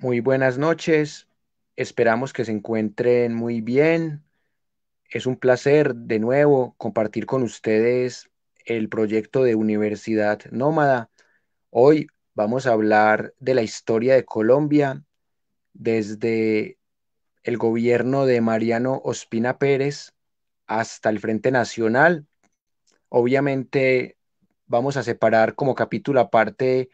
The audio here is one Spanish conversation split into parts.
Muy buenas noches, esperamos que se encuentren muy bien. Es un placer de nuevo compartir con ustedes el proyecto de Universidad Nómada. Hoy vamos a hablar de la historia de Colombia desde el gobierno de Mariano Ospina Pérez hasta el Frente Nacional. Obviamente vamos a separar como capítulo aparte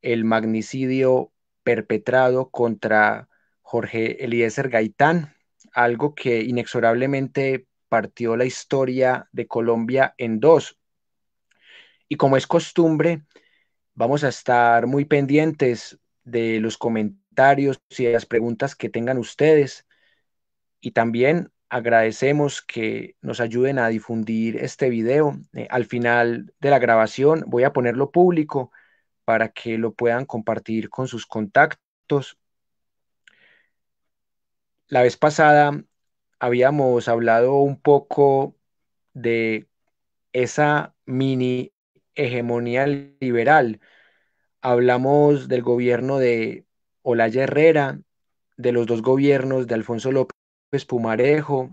el magnicidio perpetrado contra Jorge Eliezer Gaitán, algo que inexorablemente partió la historia de Colombia en dos. Y como es costumbre, vamos a estar muy pendientes de los comentarios y de las preguntas que tengan ustedes. Y también agradecemos que nos ayuden a difundir este video. Eh, al final de la grabación voy a ponerlo público para que lo puedan compartir con sus contactos. La vez pasada habíamos hablado un poco de esa mini hegemonía liberal. Hablamos del gobierno de Olaya Herrera, de los dos gobiernos de Alfonso López Pumarejo.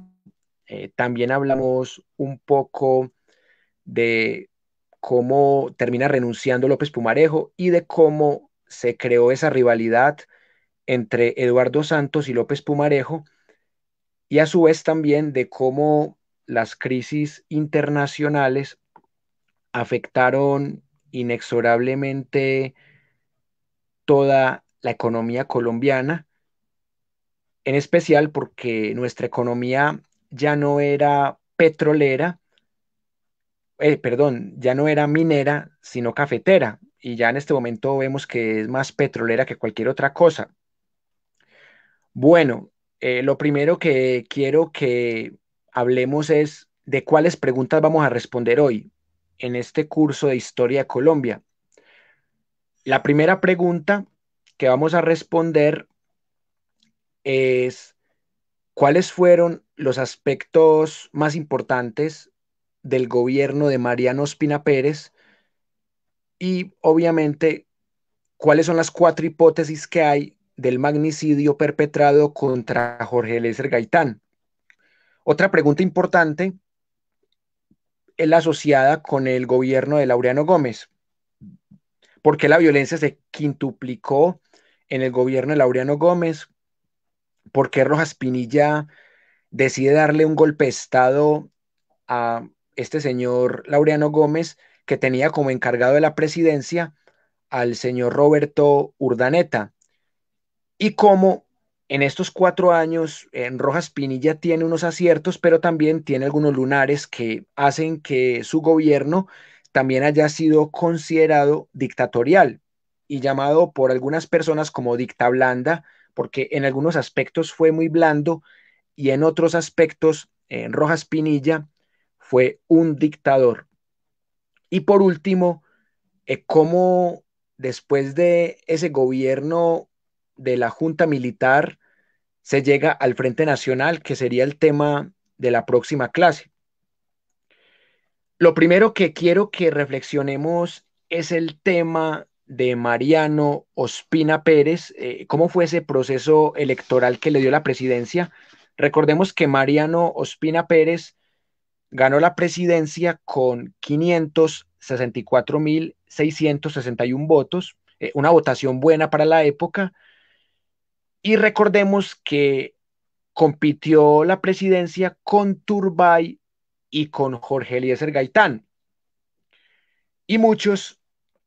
Eh, también hablamos un poco de cómo termina renunciando López Pumarejo y de cómo se creó esa rivalidad entre Eduardo Santos y López Pumarejo y a su vez también de cómo las crisis internacionales afectaron inexorablemente toda la economía colombiana, en especial porque nuestra economía ya no era petrolera, eh, perdón, ya no era minera, sino cafetera, y ya en este momento vemos que es más petrolera que cualquier otra cosa. Bueno, eh, lo primero que quiero que hablemos es de cuáles preguntas vamos a responder hoy en este curso de Historia de Colombia. La primera pregunta que vamos a responder es cuáles fueron los aspectos más importantes del gobierno de Mariano Ospina Pérez y obviamente cuáles son las cuatro hipótesis que hay del magnicidio perpetrado contra Jorge Eliezer Gaitán. Otra pregunta importante es la asociada con el gobierno de Laureano Gómez. ¿Por qué la violencia se quintuplicó en el gobierno de Laureano Gómez? ¿Por qué Rojas Pinilla decide darle un golpe de Estado a este señor Laureano Gómez, que tenía como encargado de la presidencia al señor Roberto Urdaneta, y como en estos cuatro años en Rojas Pinilla tiene unos aciertos, pero también tiene algunos lunares que hacen que su gobierno también haya sido considerado dictatorial y llamado por algunas personas como dicta blanda, porque en algunos aspectos fue muy blando y en otros aspectos en Rojas Pinilla fue un dictador. Y por último, eh, cómo después de ese gobierno de la Junta Militar se llega al Frente Nacional, que sería el tema de la próxima clase. Lo primero que quiero que reflexionemos es el tema de Mariano Ospina Pérez, eh, cómo fue ese proceso electoral que le dio la presidencia. Recordemos que Mariano Ospina Pérez ganó la presidencia con 564.661 votos, eh, una votación buena para la época. Y recordemos que compitió la presidencia con Turbay y con Jorge Eliezer Gaitán. Y muchos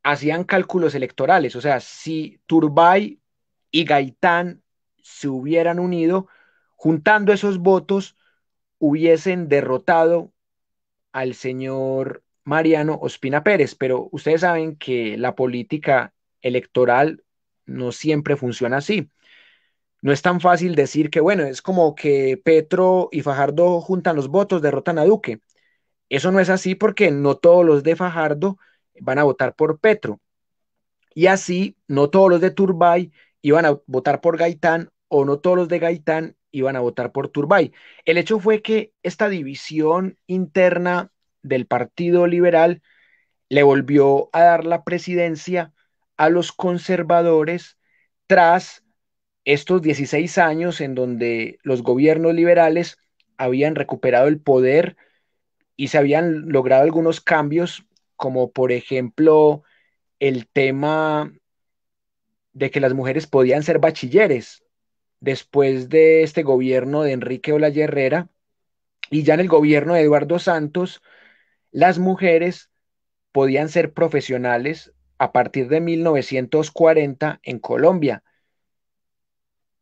hacían cálculos electorales, o sea, si Turbay y Gaitán se hubieran unido, juntando esos votos, hubiesen derrotado al señor Mariano Ospina Pérez, pero ustedes saben que la política electoral no siempre funciona así. No es tan fácil decir que, bueno, es como que Petro y Fajardo juntan los votos, derrotan a Duque. Eso no es así porque no todos los de Fajardo van a votar por Petro. Y así, no todos los de Turbay iban a votar por Gaitán o no todos los de Gaitán iban a votar por Turbay. El hecho fue que esta división interna del Partido Liberal le volvió a dar la presidencia a los conservadores tras estos 16 años en donde los gobiernos liberales habían recuperado el poder y se habían logrado algunos cambios, como por ejemplo el tema de que las mujeres podían ser bachilleres después de este gobierno de Enrique Olaya Herrera y ya en el gobierno de Eduardo Santos, las mujeres podían ser profesionales a partir de 1940 en Colombia.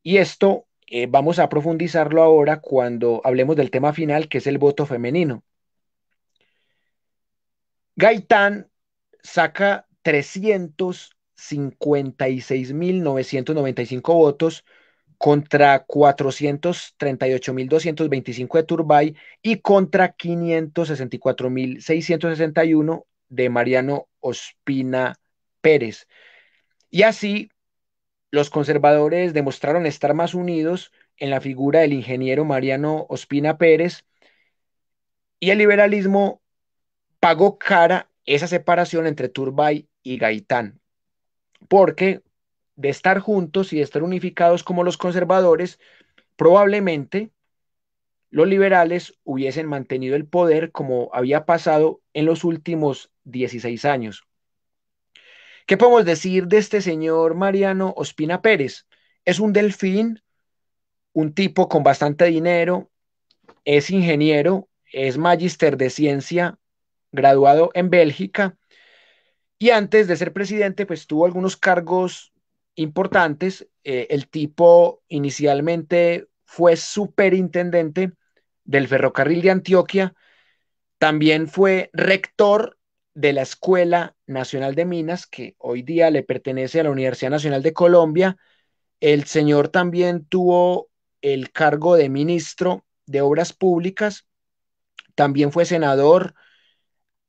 Y esto eh, vamos a profundizarlo ahora cuando hablemos del tema final, que es el voto femenino. Gaitán saca 356.995 votos contra 438.225 de Turbay y contra 564.661 de Mariano Ospina Pérez. Y así, los conservadores demostraron estar más unidos en la figura del ingeniero Mariano Ospina Pérez y el liberalismo pagó cara esa separación entre Turbay y Gaitán, porque de estar juntos y de estar unificados como los conservadores, probablemente los liberales hubiesen mantenido el poder como había pasado en los últimos 16 años. ¿Qué podemos decir de este señor Mariano Ospina Pérez? Es un delfín, un tipo con bastante dinero, es ingeniero, es magíster de ciencia, graduado en Bélgica, y antes de ser presidente, pues tuvo algunos cargos importantes. Eh, el tipo inicialmente fue superintendente del ferrocarril de Antioquia, también fue rector de la Escuela Nacional de Minas, que hoy día le pertenece a la Universidad Nacional de Colombia. El señor también tuvo el cargo de ministro de Obras Públicas, también fue senador,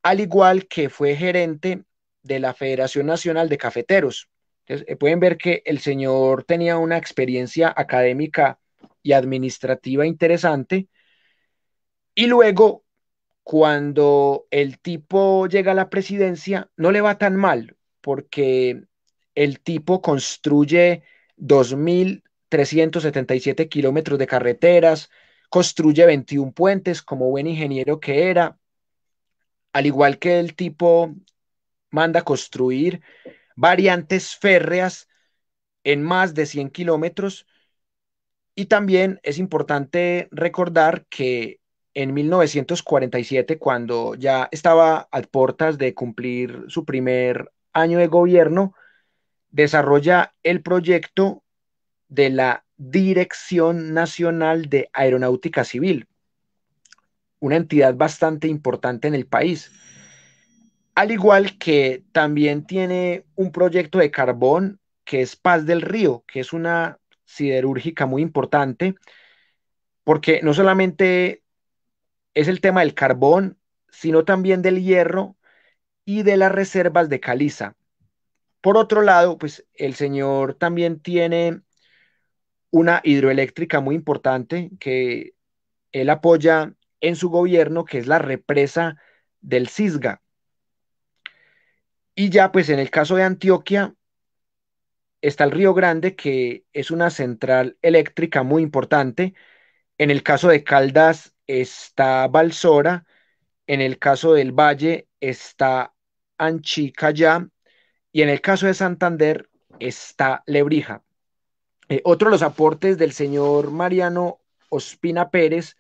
al igual que fue gerente de la Federación Nacional de Cafeteros. Eh, pueden ver que el señor tenía una experiencia académica y administrativa interesante. Y luego, cuando el tipo llega a la presidencia, no le va tan mal, porque el tipo construye 2.377 kilómetros de carreteras, construye 21 puentes como buen ingeniero que era, al igual que el tipo manda construir variantes férreas en más de 100 kilómetros. Y también es importante recordar que en 1947, cuando ya estaba a puertas de cumplir su primer año de gobierno, desarrolla el proyecto de la Dirección Nacional de Aeronáutica Civil, una entidad bastante importante en el país al igual que también tiene un proyecto de carbón que es Paz del Río, que es una siderúrgica muy importante, porque no solamente es el tema del carbón, sino también del hierro y de las reservas de caliza. Por otro lado, pues el señor también tiene una hidroeléctrica muy importante que él apoya en su gobierno, que es la represa del Cisga. Y ya pues en el caso de Antioquia está el Río Grande, que es una central eléctrica muy importante. En el caso de Caldas está Balsora. En el caso del Valle está Anchicayá. Y en el caso de Santander está Lebrija. Eh, otro de los aportes del señor Mariano Ospina Pérez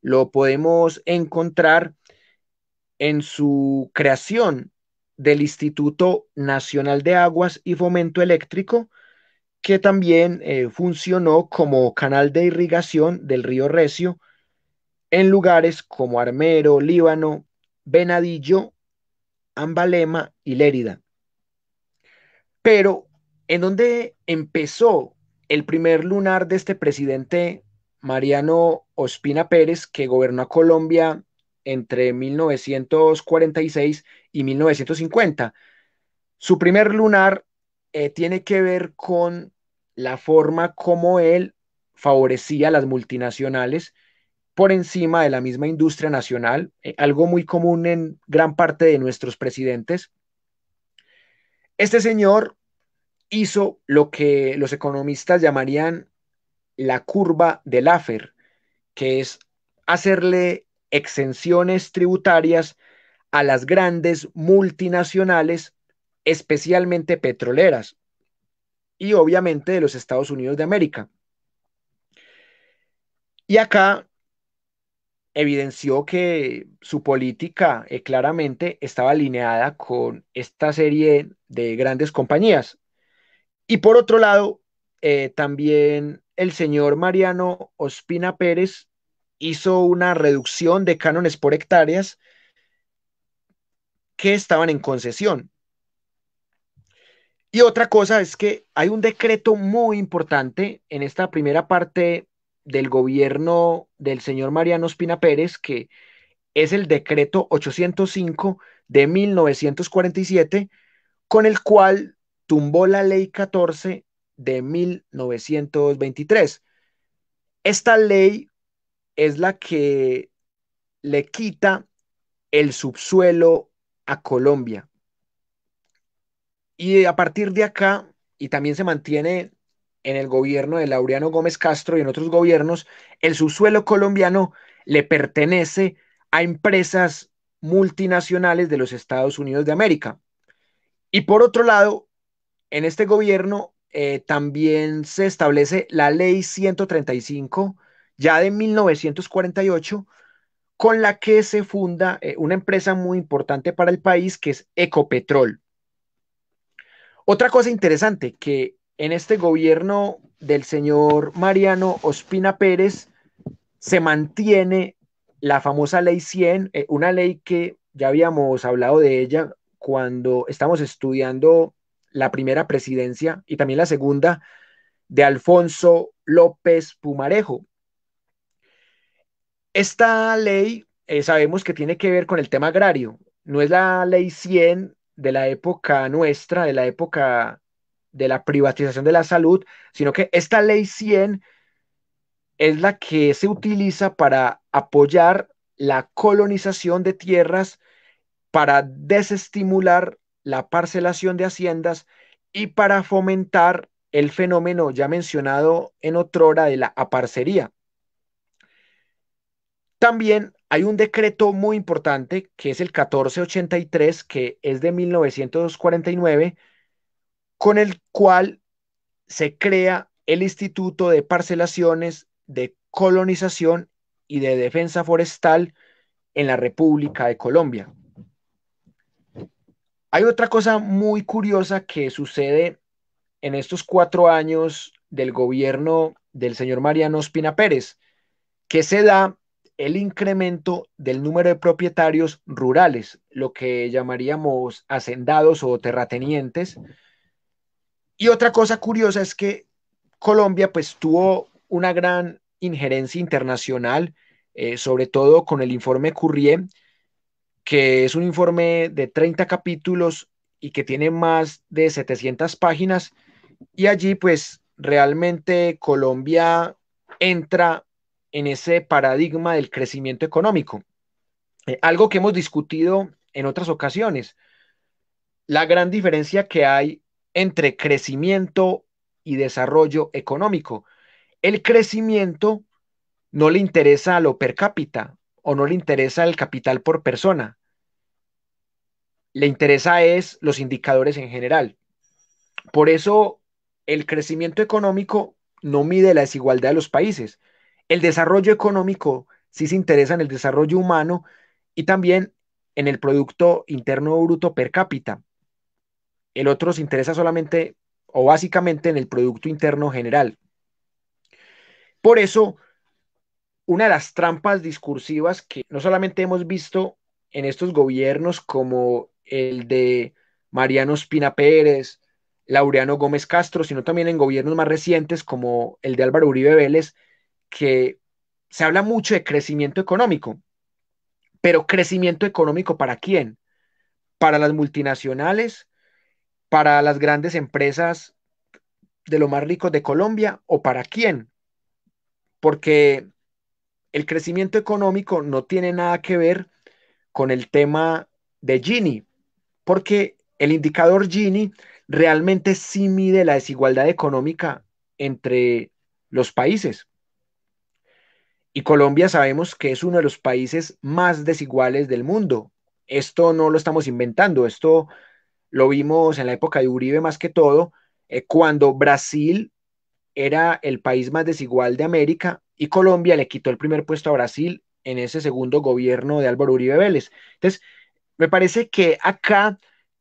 lo podemos encontrar en su creación del Instituto Nacional de Aguas y Fomento Eléctrico, que también eh, funcionó como canal de irrigación del río Recio en lugares como Armero, Líbano, Venadillo, Ambalema y Lérida. Pero en donde empezó el primer lunar de este presidente Mariano Ospina Pérez, que gobernó a Colombia entre 1946 y 1950. Su primer lunar eh, tiene que ver con la forma como él favorecía a las multinacionales por encima de la misma industria nacional, eh, algo muy común en gran parte de nuestros presidentes. Este señor hizo lo que los economistas llamarían la curva de Laffer, que es hacerle exenciones tributarias a las grandes multinacionales, especialmente petroleras, y obviamente de los Estados Unidos de América. Y acá evidenció que su política eh, claramente estaba alineada con esta serie de grandes compañías. Y por otro lado, eh, también el señor Mariano Ospina Pérez hizo una reducción de cánones por hectáreas que estaban en concesión. Y otra cosa es que hay un decreto muy importante en esta primera parte del gobierno del señor Mariano Espina Pérez, que es el decreto 805 de 1947, con el cual tumbó la ley 14 de 1923. Esta ley es la que le quita el subsuelo a Colombia. Y a partir de acá, y también se mantiene en el gobierno de Laureano Gómez Castro y en otros gobiernos, el subsuelo colombiano le pertenece a empresas multinacionales de los Estados Unidos de América. Y por otro lado, en este gobierno eh, también se establece la ley 135 ya de 1948, con la que se funda eh, una empresa muy importante para el país que es Ecopetrol. Otra cosa interesante, que en este gobierno del señor Mariano Ospina Pérez se mantiene la famosa ley 100, eh, una ley que ya habíamos hablado de ella cuando estamos estudiando la primera presidencia y también la segunda de Alfonso López Pumarejo. Esta ley eh, sabemos que tiene que ver con el tema agrario. No es la ley 100 de la época nuestra, de la época de la privatización de la salud, sino que esta ley 100 es la que se utiliza para apoyar la colonización de tierras, para desestimular la parcelación de haciendas y para fomentar el fenómeno ya mencionado en otrora de la aparcería. También hay un decreto muy importante que es el 1483, que es de 1949, con el cual se crea el Instituto de Parcelaciones, de Colonización y de Defensa Forestal en la República de Colombia. Hay otra cosa muy curiosa que sucede en estos cuatro años del gobierno del señor Mariano Ospina Pérez, que se da el incremento del número de propietarios rurales, lo que llamaríamos hacendados o terratenientes. Y otra cosa curiosa es que Colombia pues tuvo una gran injerencia internacional, eh, sobre todo con el informe Currie, que es un informe de 30 capítulos y que tiene más de 700 páginas. Y allí pues realmente Colombia entra en ese paradigma del crecimiento económico. Eh, algo que hemos discutido en otras ocasiones, la gran diferencia que hay entre crecimiento y desarrollo económico. El crecimiento no le interesa a lo per cápita o no le interesa el capital por persona. Le interesa es los indicadores en general. Por eso el crecimiento económico no mide la desigualdad de los países, el desarrollo económico sí se interesa en el desarrollo humano y también en el Producto Interno Bruto per cápita. El otro se interesa solamente o básicamente en el Producto Interno General. Por eso, una de las trampas discursivas que no solamente hemos visto en estos gobiernos como el de Mariano Espina Pérez, Laureano Gómez Castro, sino también en gobiernos más recientes como el de Álvaro Uribe Vélez, que se habla mucho de crecimiento económico, pero crecimiento económico para quién? Para las multinacionales, para las grandes empresas de los más ricos de Colombia o para quién? Porque el crecimiento económico no tiene nada que ver con el tema de Gini, porque el indicador Gini realmente sí mide la desigualdad económica entre los países. Y Colombia sabemos que es uno de los países más desiguales del mundo. Esto no lo estamos inventando, esto lo vimos en la época de Uribe más que todo, eh, cuando Brasil era el país más desigual de América y Colombia le quitó el primer puesto a Brasil en ese segundo gobierno de Álvaro Uribe Vélez. Entonces, me parece que acá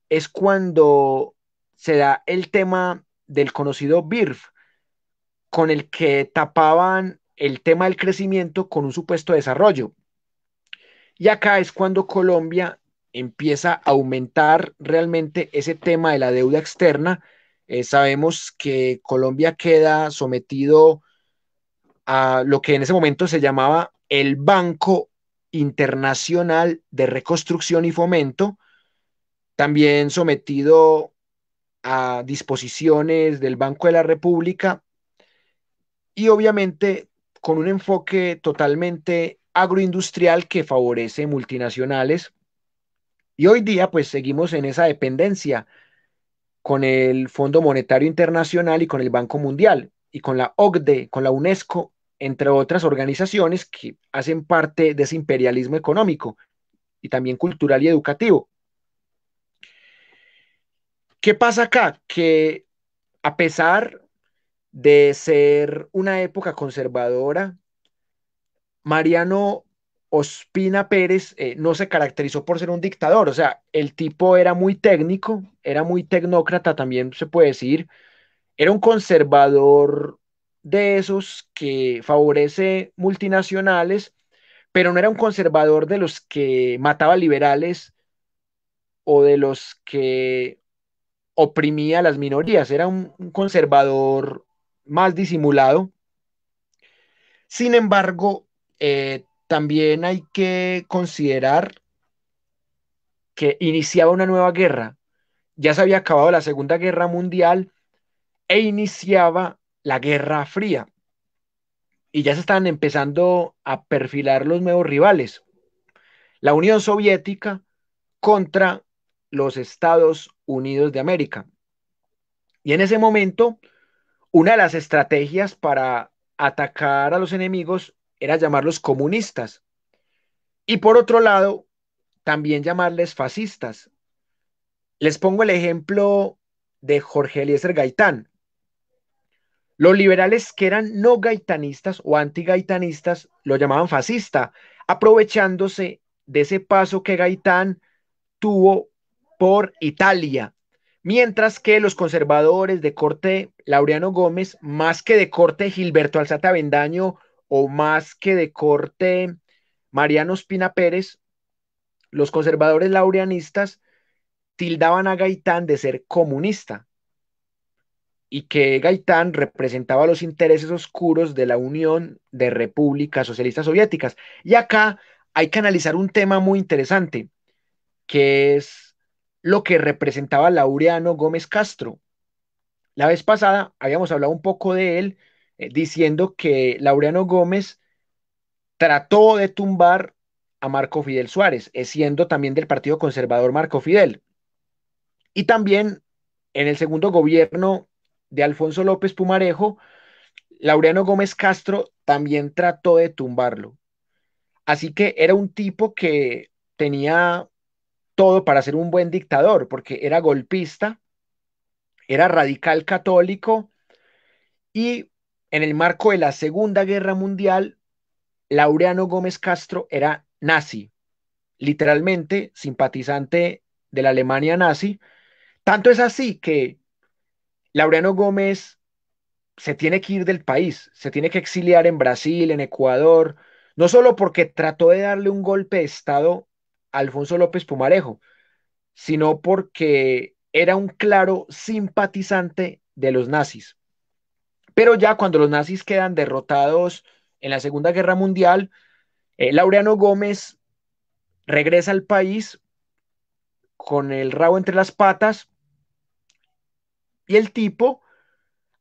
es cuando se da el tema del conocido BIRF, con el que tapaban el tema del crecimiento con un supuesto desarrollo. Y acá es cuando Colombia empieza a aumentar realmente ese tema de la deuda externa. Eh, sabemos que Colombia queda sometido a lo que en ese momento se llamaba el Banco Internacional de Reconstrucción y Fomento, también sometido a disposiciones del Banco de la República y obviamente con un enfoque totalmente agroindustrial que favorece multinacionales. Y hoy día, pues seguimos en esa dependencia con el Fondo Monetario Internacional y con el Banco Mundial y con la OCDE, con la UNESCO, entre otras organizaciones que hacen parte de ese imperialismo económico y también cultural y educativo. ¿Qué pasa acá? Que a pesar de ser una época conservadora, Mariano Ospina Pérez eh, no se caracterizó por ser un dictador, o sea, el tipo era muy técnico, era muy tecnócrata también se puede decir, era un conservador de esos que favorece multinacionales, pero no era un conservador de los que mataba liberales o de los que oprimía a las minorías, era un conservador más disimulado. Sin embargo, eh, también hay que considerar que iniciaba una nueva guerra. Ya se había acabado la Segunda Guerra Mundial e iniciaba la Guerra Fría. Y ya se estaban empezando a perfilar los nuevos rivales. La Unión Soviética contra los Estados Unidos de América. Y en ese momento, una de las estrategias para atacar a los enemigos era llamarlos comunistas. Y por otro lado, también llamarles fascistas. Les pongo el ejemplo de Jorge Eliezer Gaitán. Los liberales que eran no gaitanistas o antigaitanistas lo llamaban fascista, aprovechándose de ese paso que Gaitán tuvo por Italia mientras que los conservadores de corte Laureano Gómez, más que de corte Gilberto Alzata Avendaño o más que de corte Mariano Spina Pérez, los conservadores laureanistas tildaban a Gaitán de ser comunista y que Gaitán representaba los intereses oscuros de la Unión de Repúblicas Socialistas Soviéticas. Y acá hay que analizar un tema muy interesante, que es lo que representaba Laureano Gómez Castro. La vez pasada habíamos hablado un poco de él, eh, diciendo que Laureano Gómez trató de tumbar a Marco Fidel Suárez, eh, siendo también del Partido Conservador Marco Fidel. Y también en el segundo gobierno de Alfonso López Pumarejo, Laureano Gómez Castro también trató de tumbarlo. Así que era un tipo que tenía todo para ser un buen dictador, porque era golpista, era radical católico y en el marco de la Segunda Guerra Mundial, Laureano Gómez Castro era nazi, literalmente simpatizante de la Alemania nazi. Tanto es así que Laureano Gómez se tiene que ir del país, se tiene que exiliar en Brasil, en Ecuador, no solo porque trató de darle un golpe de Estado Alfonso López Pumarejo, sino porque era un claro simpatizante de los nazis. Pero ya cuando los nazis quedan derrotados en la Segunda Guerra Mundial, eh, Laureano Gómez regresa al país con el rabo entre las patas y el tipo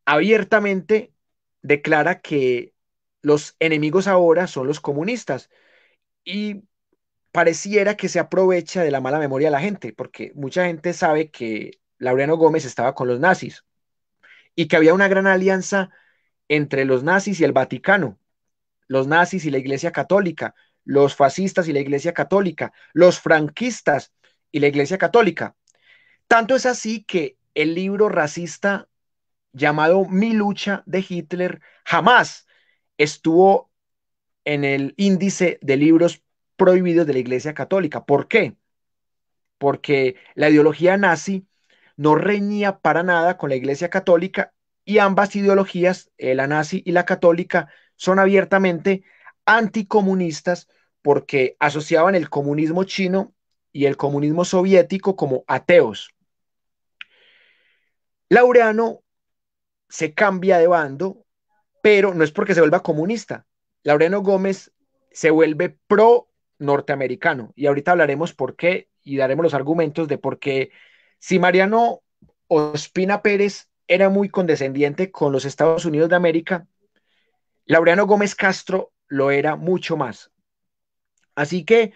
abiertamente declara que los enemigos ahora son los comunistas. Y pareciera que se aprovecha de la mala memoria de la gente, porque mucha gente sabe que Laureano Gómez estaba con los nazis y que había una gran alianza entre los nazis y el Vaticano, los nazis y la Iglesia Católica, los fascistas y la Iglesia Católica, los franquistas y la Iglesia Católica. Tanto es así que el libro racista llamado Mi lucha de Hitler jamás estuvo en el índice de libros prohibidos de la Iglesia Católica. ¿Por qué? Porque la ideología nazi no reñía para nada con la Iglesia Católica y ambas ideologías, eh, la nazi y la católica, son abiertamente anticomunistas porque asociaban el comunismo chino y el comunismo soviético como ateos. Laureano se cambia de bando, pero no es porque se vuelva comunista. Laureano Gómez se vuelve pro norteamericano. Y ahorita hablaremos por qué y daremos los argumentos de por qué si Mariano Ospina Pérez era muy condescendiente con los Estados Unidos de América, Laureano Gómez Castro lo era mucho más. Así que,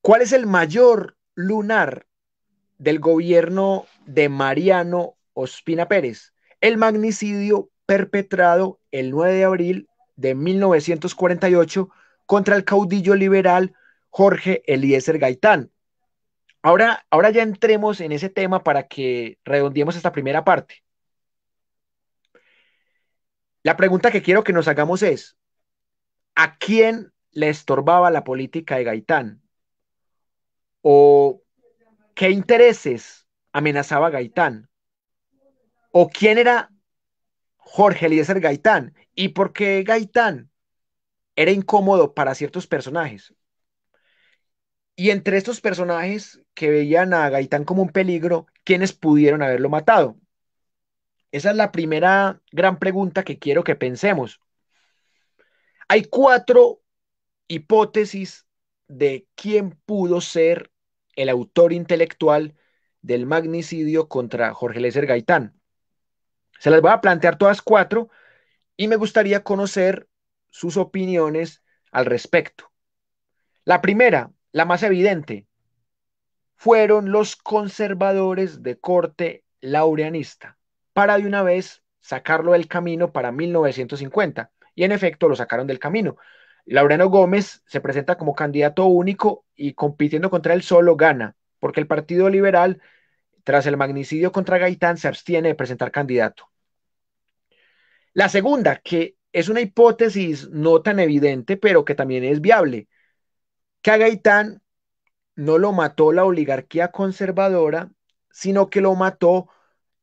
¿cuál es el mayor lunar del gobierno de Mariano Ospina Pérez? El magnicidio perpetrado el 9 de abril de 1948 contra el caudillo liberal Jorge Eliezer Gaitán. Ahora, ahora ya entremos en ese tema para que redondeemos esta primera parte. La pregunta que quiero que nos hagamos es, ¿a quién le estorbaba la política de Gaitán? ¿O qué intereses amenazaba Gaitán? ¿O quién era Jorge Eliezer Gaitán? ¿Y por qué Gaitán era incómodo para ciertos personajes. Y entre estos personajes que veían a Gaitán como un peligro, ¿quiénes pudieron haberlo matado? Esa es la primera gran pregunta que quiero que pensemos. Hay cuatro hipótesis de quién pudo ser el autor intelectual del magnicidio contra Jorge Lécer Gaitán. Se las voy a plantear todas cuatro y me gustaría conocer sus opiniones al respecto. La primera, la más evidente, fueron los conservadores de corte laureanista, para de una vez sacarlo del camino para 1950. Y en efecto lo sacaron del camino. Laureano Gómez se presenta como candidato único y compitiendo contra él solo gana, porque el Partido Liberal, tras el magnicidio contra Gaitán, se abstiene de presentar candidato. La segunda, que es una hipótesis no tan evidente, pero que también es viable, que a Gaitán no lo mató la oligarquía conservadora, sino que lo mató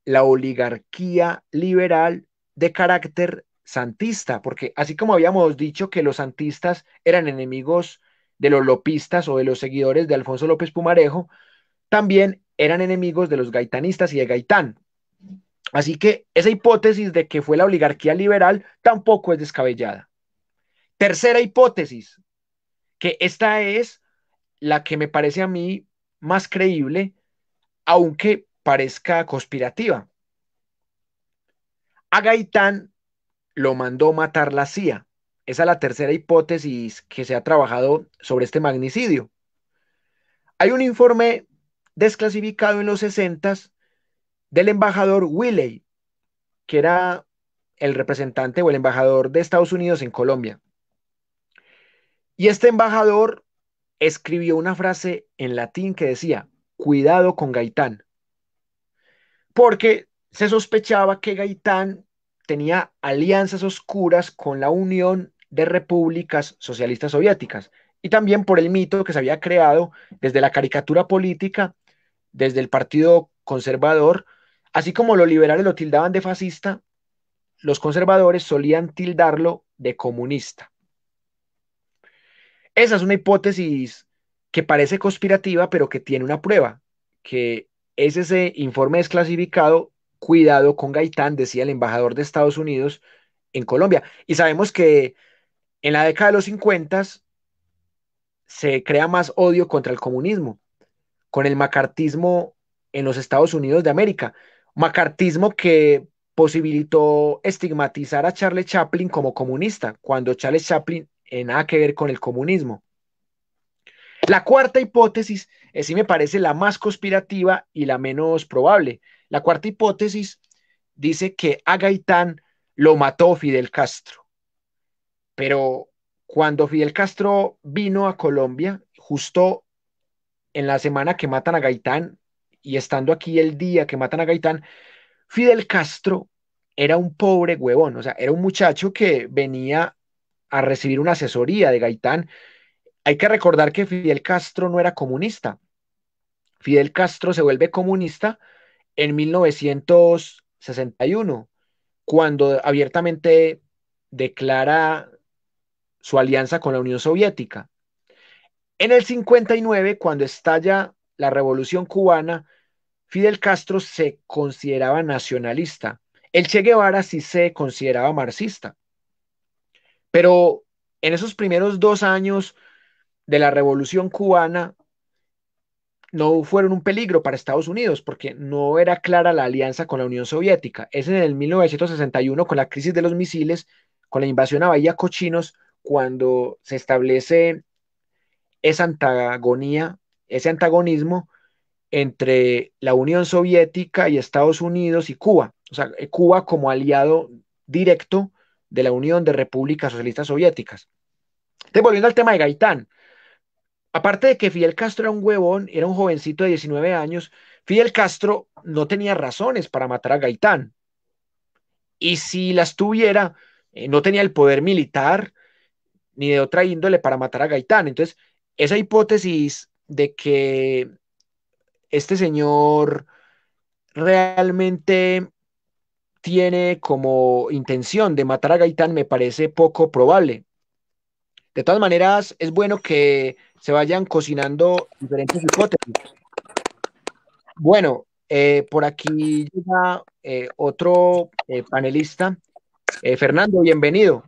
la oligarquía liberal de carácter santista, porque así como habíamos dicho que los santistas eran enemigos de los lopistas o de los seguidores de Alfonso López Pumarejo, también eran enemigos de los gaitanistas y de Gaitán. Así que esa hipótesis de que fue la oligarquía liberal tampoco es descabellada. Tercera hipótesis, que esta es la que me parece a mí más creíble, aunque parezca conspirativa. A Gaitán lo mandó matar la CIA. Esa es la tercera hipótesis que se ha trabajado sobre este magnicidio. Hay un informe desclasificado en los 60 s del embajador Willey, que era el representante o el embajador de Estados Unidos en Colombia. Y este embajador escribió una frase en latín que decía, cuidado con Gaitán, porque se sospechaba que Gaitán tenía alianzas oscuras con la Unión de Repúblicas Socialistas Soviéticas y también por el mito que se había creado desde la caricatura política, desde el Partido Conservador, Así como los liberales lo tildaban de fascista, los conservadores solían tildarlo de comunista. Esa es una hipótesis que parece conspirativa, pero que tiene una prueba, que es ese informe desclasificado, cuidado con Gaitán, decía el embajador de Estados Unidos en Colombia. Y sabemos que en la década de los 50 se crea más odio contra el comunismo, con el macartismo en los Estados Unidos de América. Macartismo que posibilitó estigmatizar a Charles Chaplin como comunista, cuando Charles Chaplin en eh, nada que ver con el comunismo. La cuarta hipótesis, es, eh, me parece la más conspirativa y la menos probable. La cuarta hipótesis dice que a Gaitán lo mató Fidel Castro. Pero cuando Fidel Castro vino a Colombia, justo en la semana que matan a Gaitán, y estando aquí el día que matan a Gaitán, Fidel Castro era un pobre huevón, o sea, era un muchacho que venía a recibir una asesoría de Gaitán. Hay que recordar que Fidel Castro no era comunista. Fidel Castro se vuelve comunista en 1961, cuando abiertamente declara su alianza con la Unión Soviética. En el 59, cuando estalla la Revolución Cubana, Fidel Castro se consideraba nacionalista, el Che Guevara sí se consideraba marxista. Pero en esos primeros dos años de la revolución cubana, no fueron un peligro para Estados Unidos porque no era clara la alianza con la Unión Soviética. Es en el 1961, con la crisis de los misiles, con la invasión a Bahía Cochinos, cuando se establece esa antagonía, ese antagonismo entre la Unión Soviética y Estados Unidos y Cuba, o sea, eh, Cuba como aliado directo de la Unión de Repúblicas Socialistas Soviéticas. volviendo al tema de Gaitán, aparte de que Fidel Castro era un huevón, era un jovencito de 19 años, Fidel Castro no tenía razones para matar a Gaitán. Y si las tuviera, eh, no tenía el poder militar ni de otra índole para matar a Gaitán. Entonces, esa hipótesis de que este señor realmente tiene como intención de matar a Gaitán me parece poco probable. De todas maneras, es bueno que se vayan cocinando diferentes hipótesis. Bueno, eh, por aquí llega eh, otro eh, panelista. Fernando, bienvenido.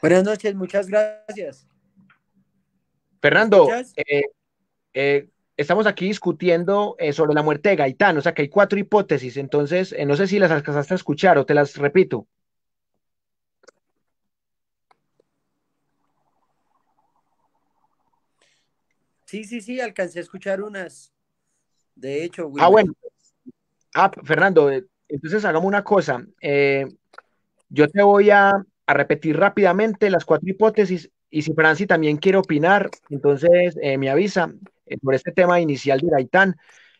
Buenas noches, muchas gracias. Fernando, eh, eh, estamos aquí discutiendo eh, sobre la muerte de Gaitán, o sea que hay cuatro hipótesis, entonces no sé si las alcanzaste a escuchar o te las repito. Sí, sí, sí, alcancé a escuchar unas. De hecho, Ah, bueno. Ah, Fernando, entonces hagamos una cosa. yo te voy a repetir rápidamente las cuatro hipótesis y si Franci también quiere opinar, entonces eh, me avisa por eh, este tema inicial de Gaitán.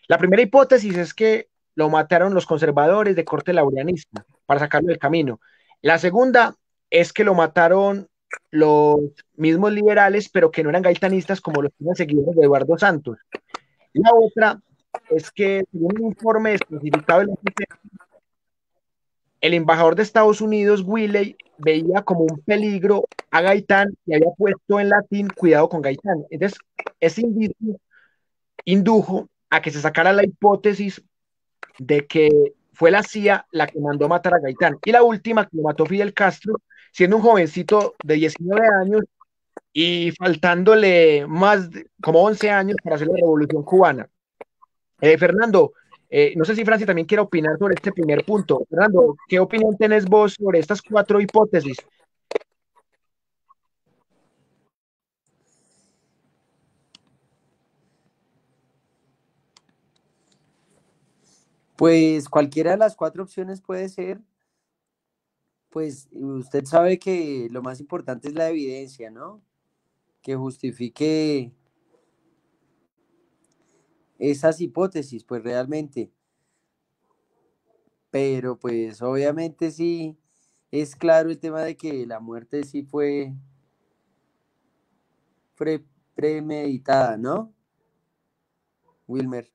La primera hipótesis es que lo mataron los conservadores de corte laureanista para sacarlo del camino. La segunda es que lo mataron los mismos liberales, pero que no eran gaitanistas como los tenían seguidores de Eduardo Santos. La otra es que, según un informe especificado de la el embajador de Estados Unidos, Willey, veía como un peligro a Gaitán y había puesto en latín cuidado con Gaitán. Entonces, ese indicio indujo a que se sacara la hipótesis de que fue la CIA la que mandó matar a Gaitán. Y la última, que lo mató Fidel Castro, siendo un jovencito de 19 años y faltándole más, de, como 11 años para hacer la revolución cubana. Eh, Fernando, eh, no sé si Francia también quiere opinar sobre este primer punto. Fernando, ¿qué opinión tenés vos sobre estas cuatro hipótesis? Pues cualquiera de las cuatro opciones puede ser, pues usted sabe que lo más importante es la evidencia, ¿no? Que justifique esas hipótesis, pues realmente. Pero pues obviamente sí es claro el tema de que la muerte sí fue premeditada, ¿no? Wilmer.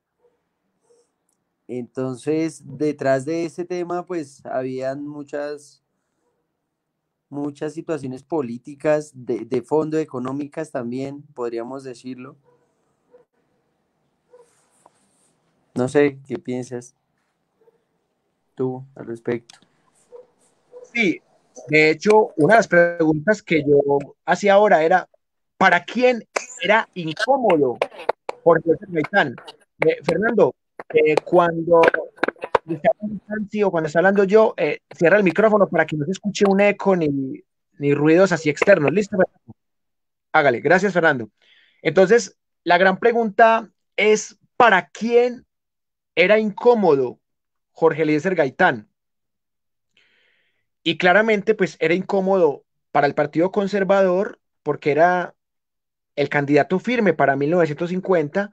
Entonces, detrás de ese tema, pues habían muchas, muchas situaciones políticas, de fondo, económicas también, podríamos decirlo. No sé qué piensas tú al respecto. Sí, de hecho, una de las preguntas que yo hacía ahora era, ¿para quién era incómodo Jorge Eh, Fernando, eh, cuando está cuando está hablando yo, eh, cierra el micrófono para que no se escuche un eco ni, ni ruidos así externos. ¿Listo? Fernando? Hágale, gracias Fernando. Entonces, la gran pregunta es, ¿para quién era incómodo Jorge Eliezer Gaitán. Y claramente, pues era incómodo para el Partido Conservador porque era el candidato firme para 1950,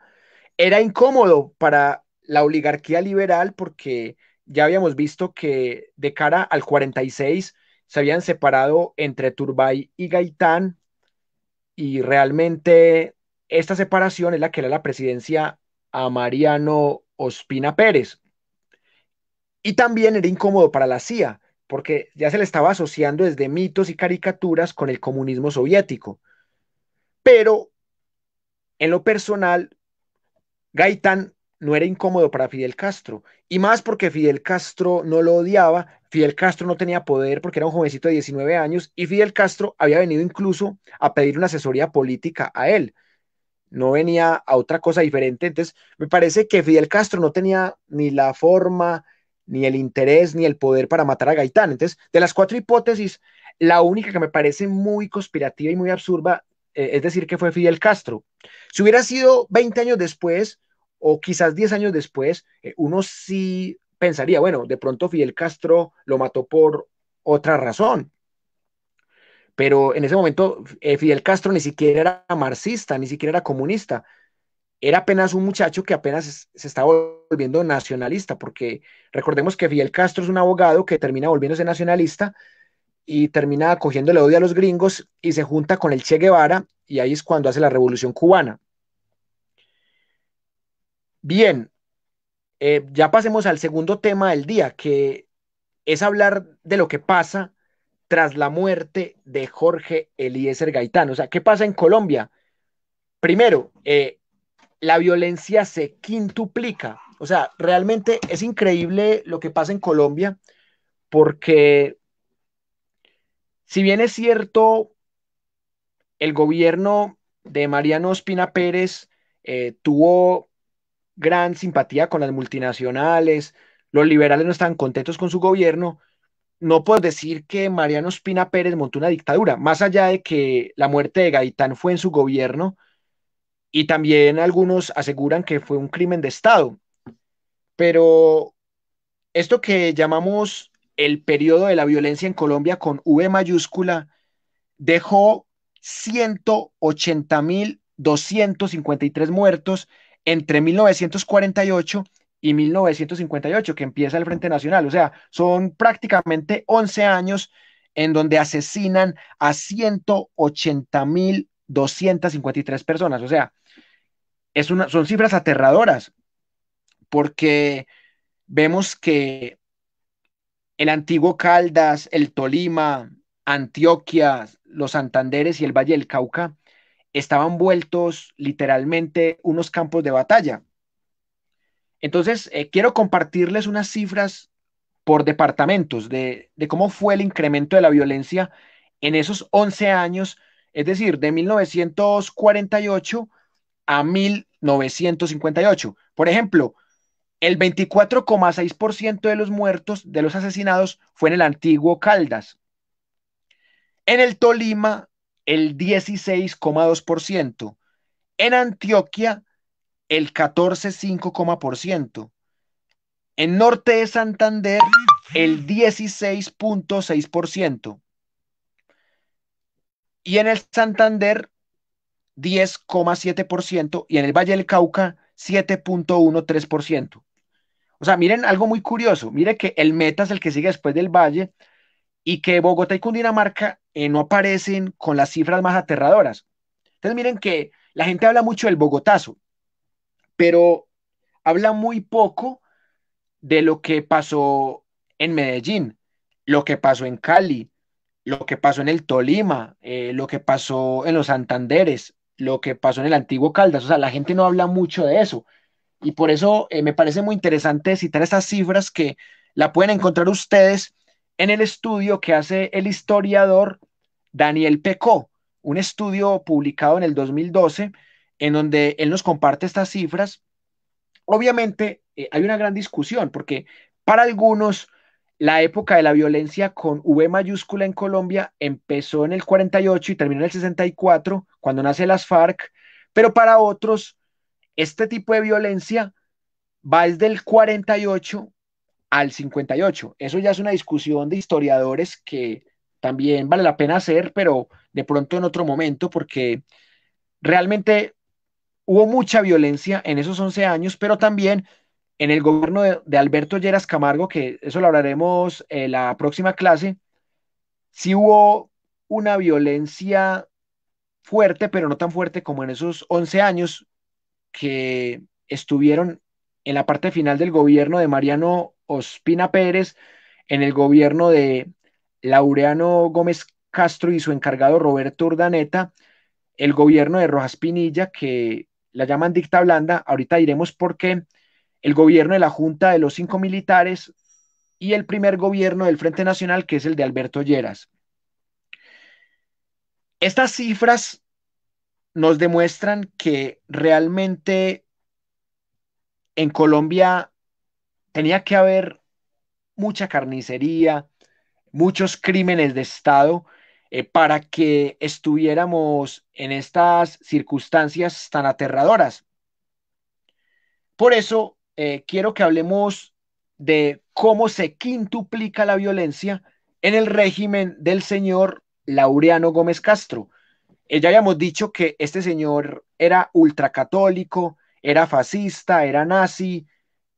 era incómodo para la oligarquía liberal porque ya habíamos visto que de cara al 46 se habían separado entre Turbay y Gaitán y realmente esta separación es la que le da la presidencia a Mariano Ospina Pérez. Y también era incómodo para la CIA, porque ya se le estaba asociando desde mitos y caricaturas con el comunismo soviético. Pero en lo personal, Gaitán no era incómodo para Fidel Castro, y más porque Fidel Castro no lo odiaba, Fidel Castro no tenía poder porque era un jovencito de 19 años, y Fidel Castro había venido incluso a pedir una asesoría política a él no venía a otra cosa diferente. Entonces, me parece que Fidel Castro no tenía ni la forma, ni el interés, ni el poder para matar a Gaitán. Entonces, de las cuatro hipótesis, la única que me parece muy conspirativa y muy absurda eh, es decir que fue Fidel Castro. Si hubiera sido 20 años después, o quizás 10 años después, eh, uno sí pensaría, bueno, de pronto Fidel Castro lo mató por otra razón, pero en ese momento eh, Fidel Castro ni siquiera era marxista, ni siquiera era comunista, era apenas un muchacho que apenas se estaba volviendo nacionalista, porque recordemos que Fidel Castro es un abogado que termina volviéndose nacionalista y termina el odio a los gringos y se junta con el Che Guevara y ahí es cuando hace la revolución cubana. Bien, eh, ya pasemos al segundo tema del día, que es hablar de lo que pasa tras la muerte de Jorge Eliezer Gaitán. O sea, ¿qué pasa en Colombia? Primero, eh, la violencia se quintuplica. O sea, realmente es increíble lo que pasa en Colombia porque si bien es cierto, el gobierno de Mariano Ospina Pérez eh, tuvo gran simpatía con las multinacionales, los liberales no estaban contentos con su gobierno, no puedo decir que Mariano Espina Pérez montó una dictadura, más allá de que la muerte de Gaitán fue en su gobierno y también algunos aseguran que fue un crimen de Estado. Pero esto que llamamos el periodo de la violencia en Colombia con V mayúscula dejó 180.253 muertos entre 1948 y 1958, que empieza el Frente Nacional. O sea, son prácticamente 11 años en donde asesinan a 180.253 personas. O sea, es una, son cifras aterradoras, porque vemos que el antiguo Caldas, el Tolima, Antioquia, los Santanderes y el Valle del Cauca estaban vueltos literalmente unos campos de batalla. Entonces, eh, quiero compartirles unas cifras por departamentos de, cómo fue el incremento de la violencia en esos 11 años, es decir, de 1948 a 1958. Por ejemplo, el 24,6% de los muertos, de los asesinados, fue en el antiguo Caldas. En el Tolima, el 16,2%. En Antioquia, el 14,5%. En Norte de Santander, el 16,6%. Y en el Santander, 10,7%. Y en el Valle del Cauca, 7,13%. O sea, miren algo muy curioso. Mire que el Meta es el que sigue después del Valle y que Bogotá y Cundinamarca eh, no aparecen con las cifras más aterradoras. Entonces, miren que la gente habla mucho del Bogotazo pero habla muy poco de lo que pasó en Medellín, lo que pasó en Cali, lo que pasó en el Tolima, eh, lo que pasó en los Santanderes, lo que pasó en el antiguo Caldas. O sea, la gente no habla mucho de eso. Y por eso eh, me parece muy interesante citar estas cifras que la pueden encontrar ustedes en el estudio que hace el historiador Daniel Pecó, un estudio publicado en el 2012 en donde él nos comparte estas cifras, obviamente eh, hay una gran discusión, porque para algunos la época de la violencia con V mayúscula en Colombia empezó en el 48 y terminó en el 64, cuando nace las FARC, pero para otros este tipo de violencia va desde el 48 al 58. Eso ya es una discusión de historiadores que también vale la pena hacer, pero de pronto en otro momento, porque realmente hubo mucha violencia en esos 11 años, pero también en el gobierno de, Alberto Lleras Camargo, que eso lo hablaremos en eh, la próxima clase, sí hubo una violencia fuerte, pero no tan fuerte como en esos 11 años que estuvieron en la parte final del gobierno de Mariano Ospina Pérez, en el gobierno de Laureano Gómez Castro y su encargado Roberto Urdaneta, el gobierno de Rojas Pinilla, que la llaman dicta blanda, ahorita diremos por qué, el gobierno de la Junta de los Cinco Militares y el primer gobierno del Frente Nacional, que es el de Alberto Lleras. Estas cifras nos demuestran que realmente en Colombia tenía que haber mucha carnicería, muchos crímenes de Estado eh, para que estuviéramos en estas circunstancias tan aterradoras. Por eso eh, quiero que hablemos de cómo se quintuplica la violencia en el régimen del señor Laureano Gómez Castro. Eh, ya habíamos dicho que este señor era ultracatólico, era fascista, era nazi,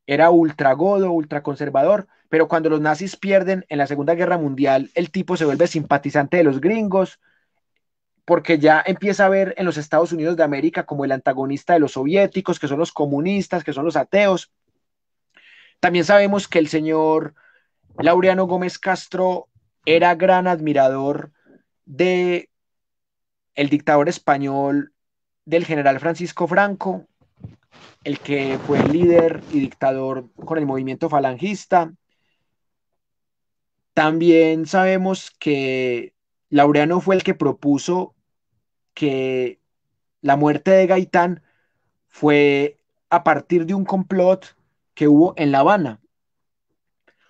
era ultragodo, ultraconservador, pero cuando los nazis pierden en la Segunda Guerra Mundial, el tipo se vuelve simpatizante de los gringos, porque ya empieza a ver en los Estados Unidos de América como el antagonista de los soviéticos, que son los comunistas, que son los ateos. También sabemos que el señor Laureano Gómez Castro era gran admirador de el dictador español del general Francisco Franco, el que fue líder y dictador con el movimiento falangista. También sabemos que Laureano fue el que propuso que la muerte de Gaitán fue a partir de un complot que hubo en La Habana.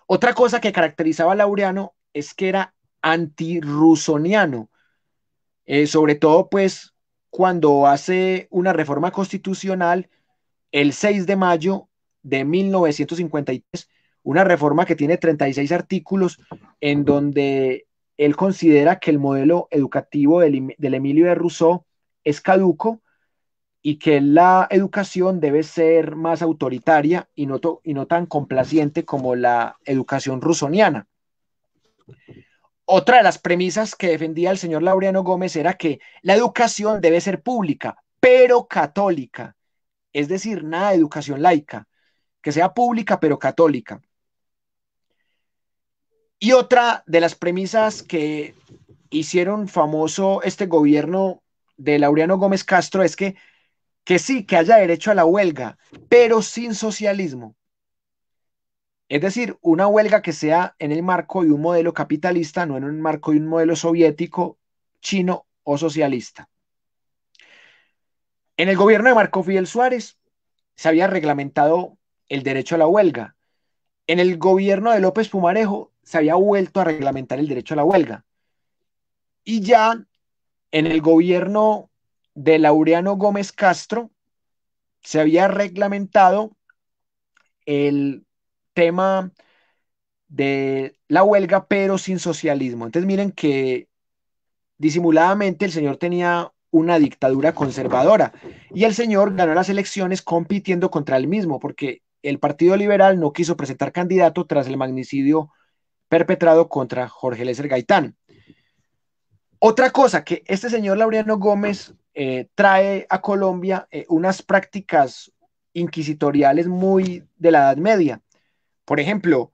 Otra cosa que caracterizaba a Laureano es que era antirrusoniano, eh, sobre todo pues cuando hace una reforma constitucional el 6 de mayo de 1953 una reforma que tiene 36 artículos en donde él considera que el modelo educativo del, Emilio de Rousseau es caduco y que la educación debe ser más autoritaria y no, y no tan complaciente como la educación rusoniana. Otra de las premisas que defendía el señor Laureano Gómez era que la educación debe ser pública, pero católica, es decir, nada de educación laica, que sea pública pero católica. Y otra de las premisas que hicieron famoso este gobierno de Laureano Gómez Castro es que, que sí, que haya derecho a la huelga, pero sin socialismo. Es decir, una huelga que sea en el marco de un modelo capitalista, no en el marco de un modelo soviético, chino o socialista. En el gobierno de Marco Fidel Suárez se había reglamentado el derecho a la huelga. En el gobierno de López Pumarejo se había vuelto a reglamentar el derecho a la huelga. Y ya en el gobierno de Laureano Gómez Castro se había reglamentado el tema de la huelga, pero sin socialismo. Entonces miren que disimuladamente el señor tenía una dictadura conservadora y el señor ganó las elecciones compitiendo contra él mismo porque el Partido Liberal no quiso presentar candidato tras el magnicidio perpetrado contra Jorge Léser Gaitán. Otra cosa que este señor Laureano Gómez eh, trae a Colombia eh, unas prácticas inquisitoriales muy de la Edad Media. Por ejemplo,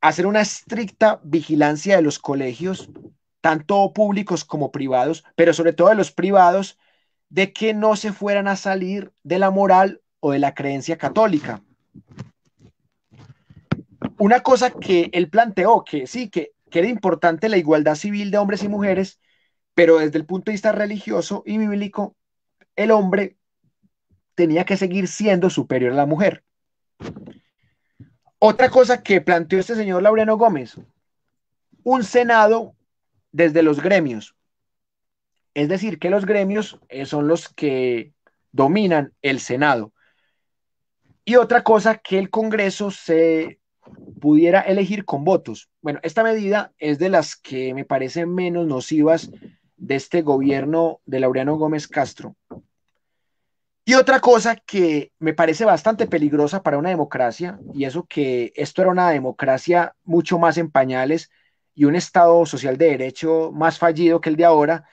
hacer una estricta vigilancia de los colegios, tanto públicos como privados, pero sobre todo de los privados, de que no se fueran a salir de la moral o de la creencia católica una cosa que él planteó, que sí, que, era importante la igualdad civil de hombres y mujeres, pero desde el punto de vista religioso y bíblico, el hombre tenía que seguir siendo superior a la mujer. Otra cosa que planteó este señor Laureano Gómez, un Senado desde los gremios. Es decir, que los gremios eh, son los que dominan el Senado. Y otra cosa, que el Congreso se pudiera elegir con votos. Bueno, esta medida es de las que me parecen menos nocivas de este gobierno de Laureano Gómez Castro. Y otra cosa que me parece bastante peligrosa para una democracia, y eso que esto era una democracia mucho más en pañales y un Estado social de derecho más fallido que el de ahora,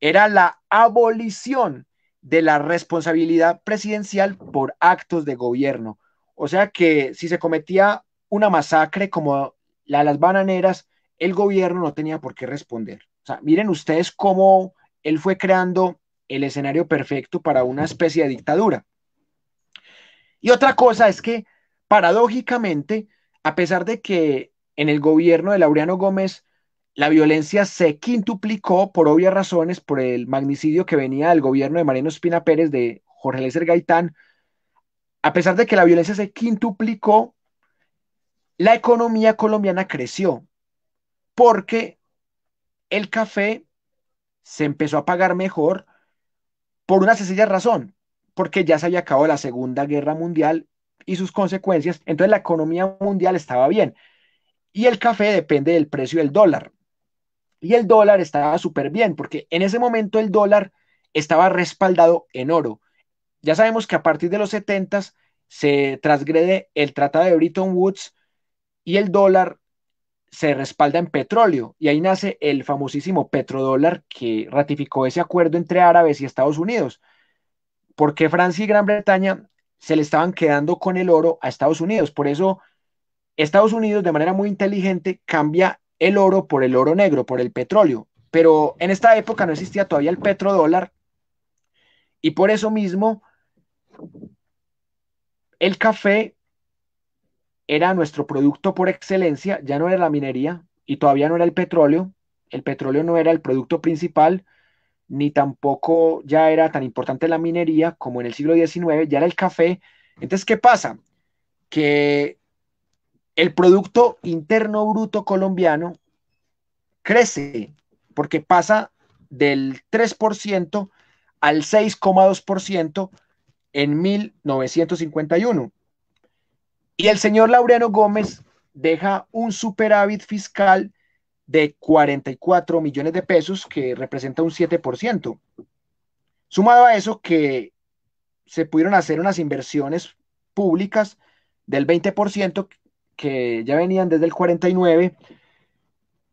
era la abolición de la responsabilidad presidencial por actos de gobierno. O sea que si se cometía una masacre como la de las bananeras, el gobierno no tenía por qué responder. O sea, miren ustedes cómo él fue creando el escenario perfecto para una especie de dictadura. Y otra cosa es que, paradójicamente, a pesar de que en el gobierno de Laureano Gómez la violencia se quintuplicó por obvias razones por el magnicidio que venía del gobierno de Mariano Espina Pérez de Jorge Lécer Gaitán, a pesar de que la violencia se quintuplicó, la economía colombiana creció porque el café se empezó a pagar mejor por una sencilla razón, porque ya se había acabado la Segunda Guerra Mundial y sus consecuencias, entonces la economía mundial estaba bien. Y el café depende del precio del dólar. Y el dólar estaba súper bien, porque en ese momento el dólar estaba respaldado en oro. Ya sabemos que a partir de los 70 se transgrede el Tratado de Bretton Woods y el dólar se respalda en petróleo y ahí nace el famosísimo petrodólar que ratificó ese acuerdo entre árabes y Estados Unidos, porque Francia y Gran Bretaña se le estaban quedando con el oro a Estados Unidos. Por eso Estados Unidos de manera muy inteligente cambia el oro por el oro negro, por el petróleo. Pero en esta época no existía todavía el petrodólar y por eso mismo el café era nuestro producto por excelencia, ya no era la minería y todavía no era el petróleo, el petróleo no era el producto principal, ni tampoco ya era tan importante la minería como en el siglo XIX, ya era el café. Entonces, ¿qué pasa? Que el Producto Interno Bruto colombiano crece porque pasa del 3% al 6,2% en 1951. Y el señor Laureano Gómez deja un superávit fiscal de 44 millones de pesos, que representa un 7%. Sumado a eso, que se pudieron hacer unas inversiones públicas del 20%, que ya venían desde el 49%.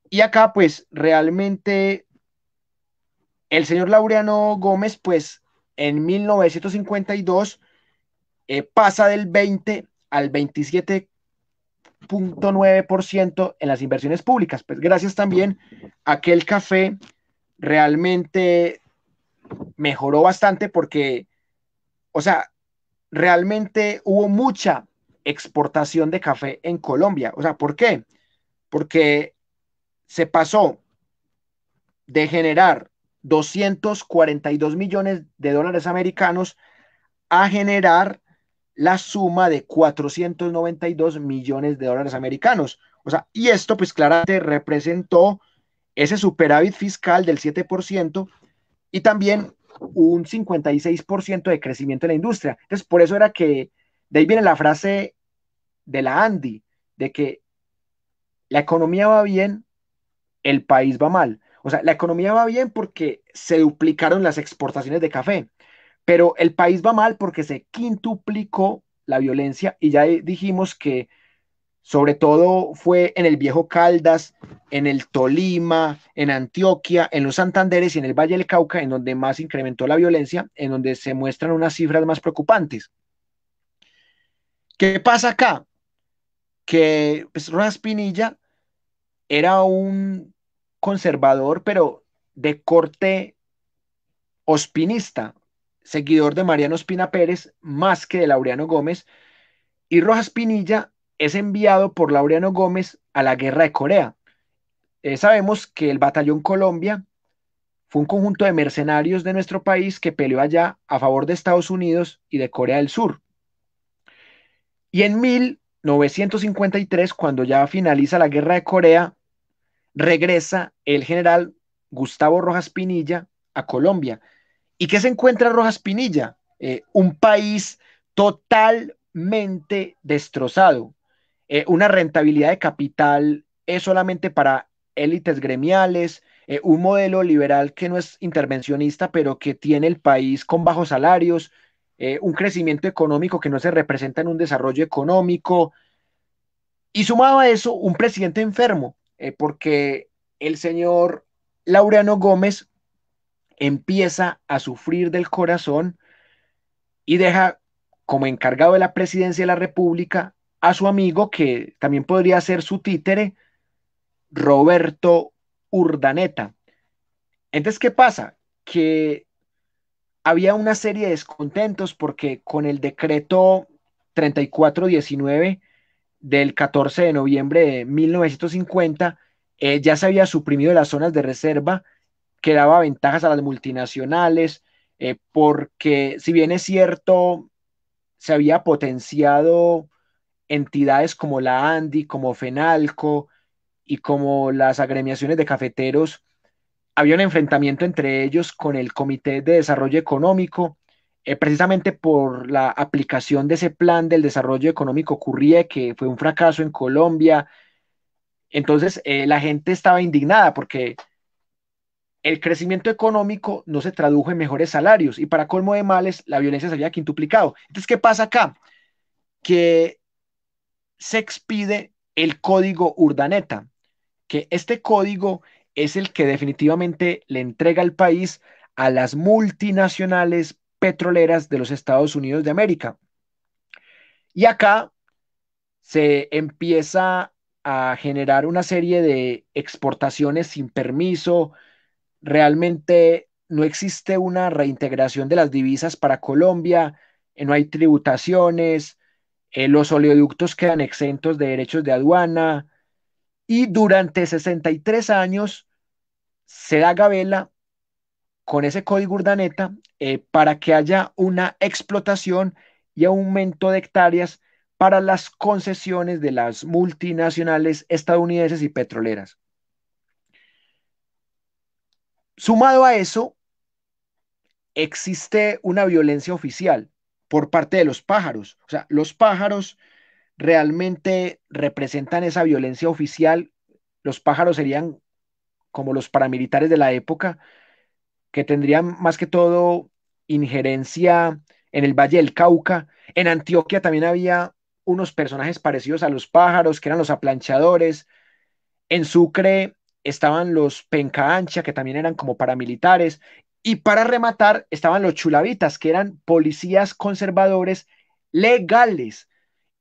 Y acá, pues, realmente el señor Laureano Gómez, pues, en 1952 eh, pasa del 20 al 27.9% en las inversiones públicas. Pues gracias también a que el café realmente mejoró bastante porque, o sea, realmente hubo mucha exportación de café en Colombia. O sea, ¿por qué? Porque se pasó de generar 242 millones de dólares americanos a generar la suma de 492 millones de dólares americanos. O sea, y esto pues claramente representó ese superávit fiscal del 7% y también un 56% de crecimiento en la industria. Entonces, por eso era que, de ahí viene la frase de la Andy, de que la economía va bien, el país va mal. O sea, la economía va bien porque se duplicaron las exportaciones de café. Pero el país va mal porque se quintuplicó la violencia y ya eh, dijimos que sobre todo fue en el viejo Caldas, en el Tolima, en Antioquia, en los Santanderes y en el Valle del Cauca, en donde más incrementó la violencia, en donde se muestran unas cifras más preocupantes. ¿Qué pasa acá? Que pues, Rojas Pinilla era un conservador, pero de corte ospinista, seguidor de Mariano Espina Pérez más que de Laureano Gómez, y Rojas Pinilla es enviado por Laureano Gómez a la guerra de Corea. Eh, sabemos que el Batallón Colombia fue un conjunto de mercenarios de nuestro país que peleó allá a favor de Estados Unidos y de Corea del Sur. Y en 1953, cuando ya finaliza la guerra de Corea, regresa el general Gustavo Rojas Pinilla a Colombia ¿Y qué se encuentra Rojas Pinilla? Eh, un país totalmente destrozado, eh, una rentabilidad de capital es solamente para élites gremiales, eh, un modelo liberal que no es intervencionista, pero que tiene el país con bajos salarios, un crecimiento económico que no se representa en un desarrollo económico, y sumado a eso, un presidente enfermo, porque el señor Laureano Gómez empieza a sufrir del corazón y deja como encargado de la presidencia de la República a su amigo, que también podría ser su títere, Roberto Urdaneta. Entonces, ¿qué pasa? Que había una serie de descontentos porque con el decreto 3419 del 14 de noviembre de 1950 eh, ya se había suprimido las zonas de reserva que daba ventajas a las multinacionales, eh, porque si bien es cierto, se había potenciado entidades como la ANDI, como FENALCO y como las agremiaciones de cafeteros, había un enfrentamiento entre ellos con el Comité de Desarrollo Económico, eh, precisamente por la aplicación de ese plan del desarrollo económico CURRIE, que fue un fracaso en Colombia. Entonces, eh, la gente estaba indignada porque el crecimiento económico no se tradujo en mejores salarios y para colmo de males, la violencia se había quintuplicado. Entonces, ¿qué pasa acá? Que se expide el código Urdaneta, que este código es el que definitivamente le entrega el país a las multinacionales petroleras de los Estados Unidos de América. Y acá se empieza a generar una serie de exportaciones sin permiso, realmente no existe una reintegración de las divisas para Colombia, eh, no hay tributaciones, eh, los oleoductos quedan exentos de derechos de aduana y durante 63 años se da gavela con ese código urdaneta eh, para que haya una explotación y aumento de hectáreas para las concesiones de las multinacionales estadounidenses y petroleras. Sumado a eso, existe una violencia oficial por parte de los pájaros. O sea, los pájaros realmente representan esa violencia oficial. Los pájaros serían como los paramilitares de la época, que tendrían más que todo injerencia en el Valle del Cauca. En Antioquia también había unos personajes parecidos a los pájaros, que eran los aplanchadores. En Sucre estaban los Pencaancha, que también eran como paramilitares, y para rematar estaban los Chulavitas, que eran policías conservadores legales.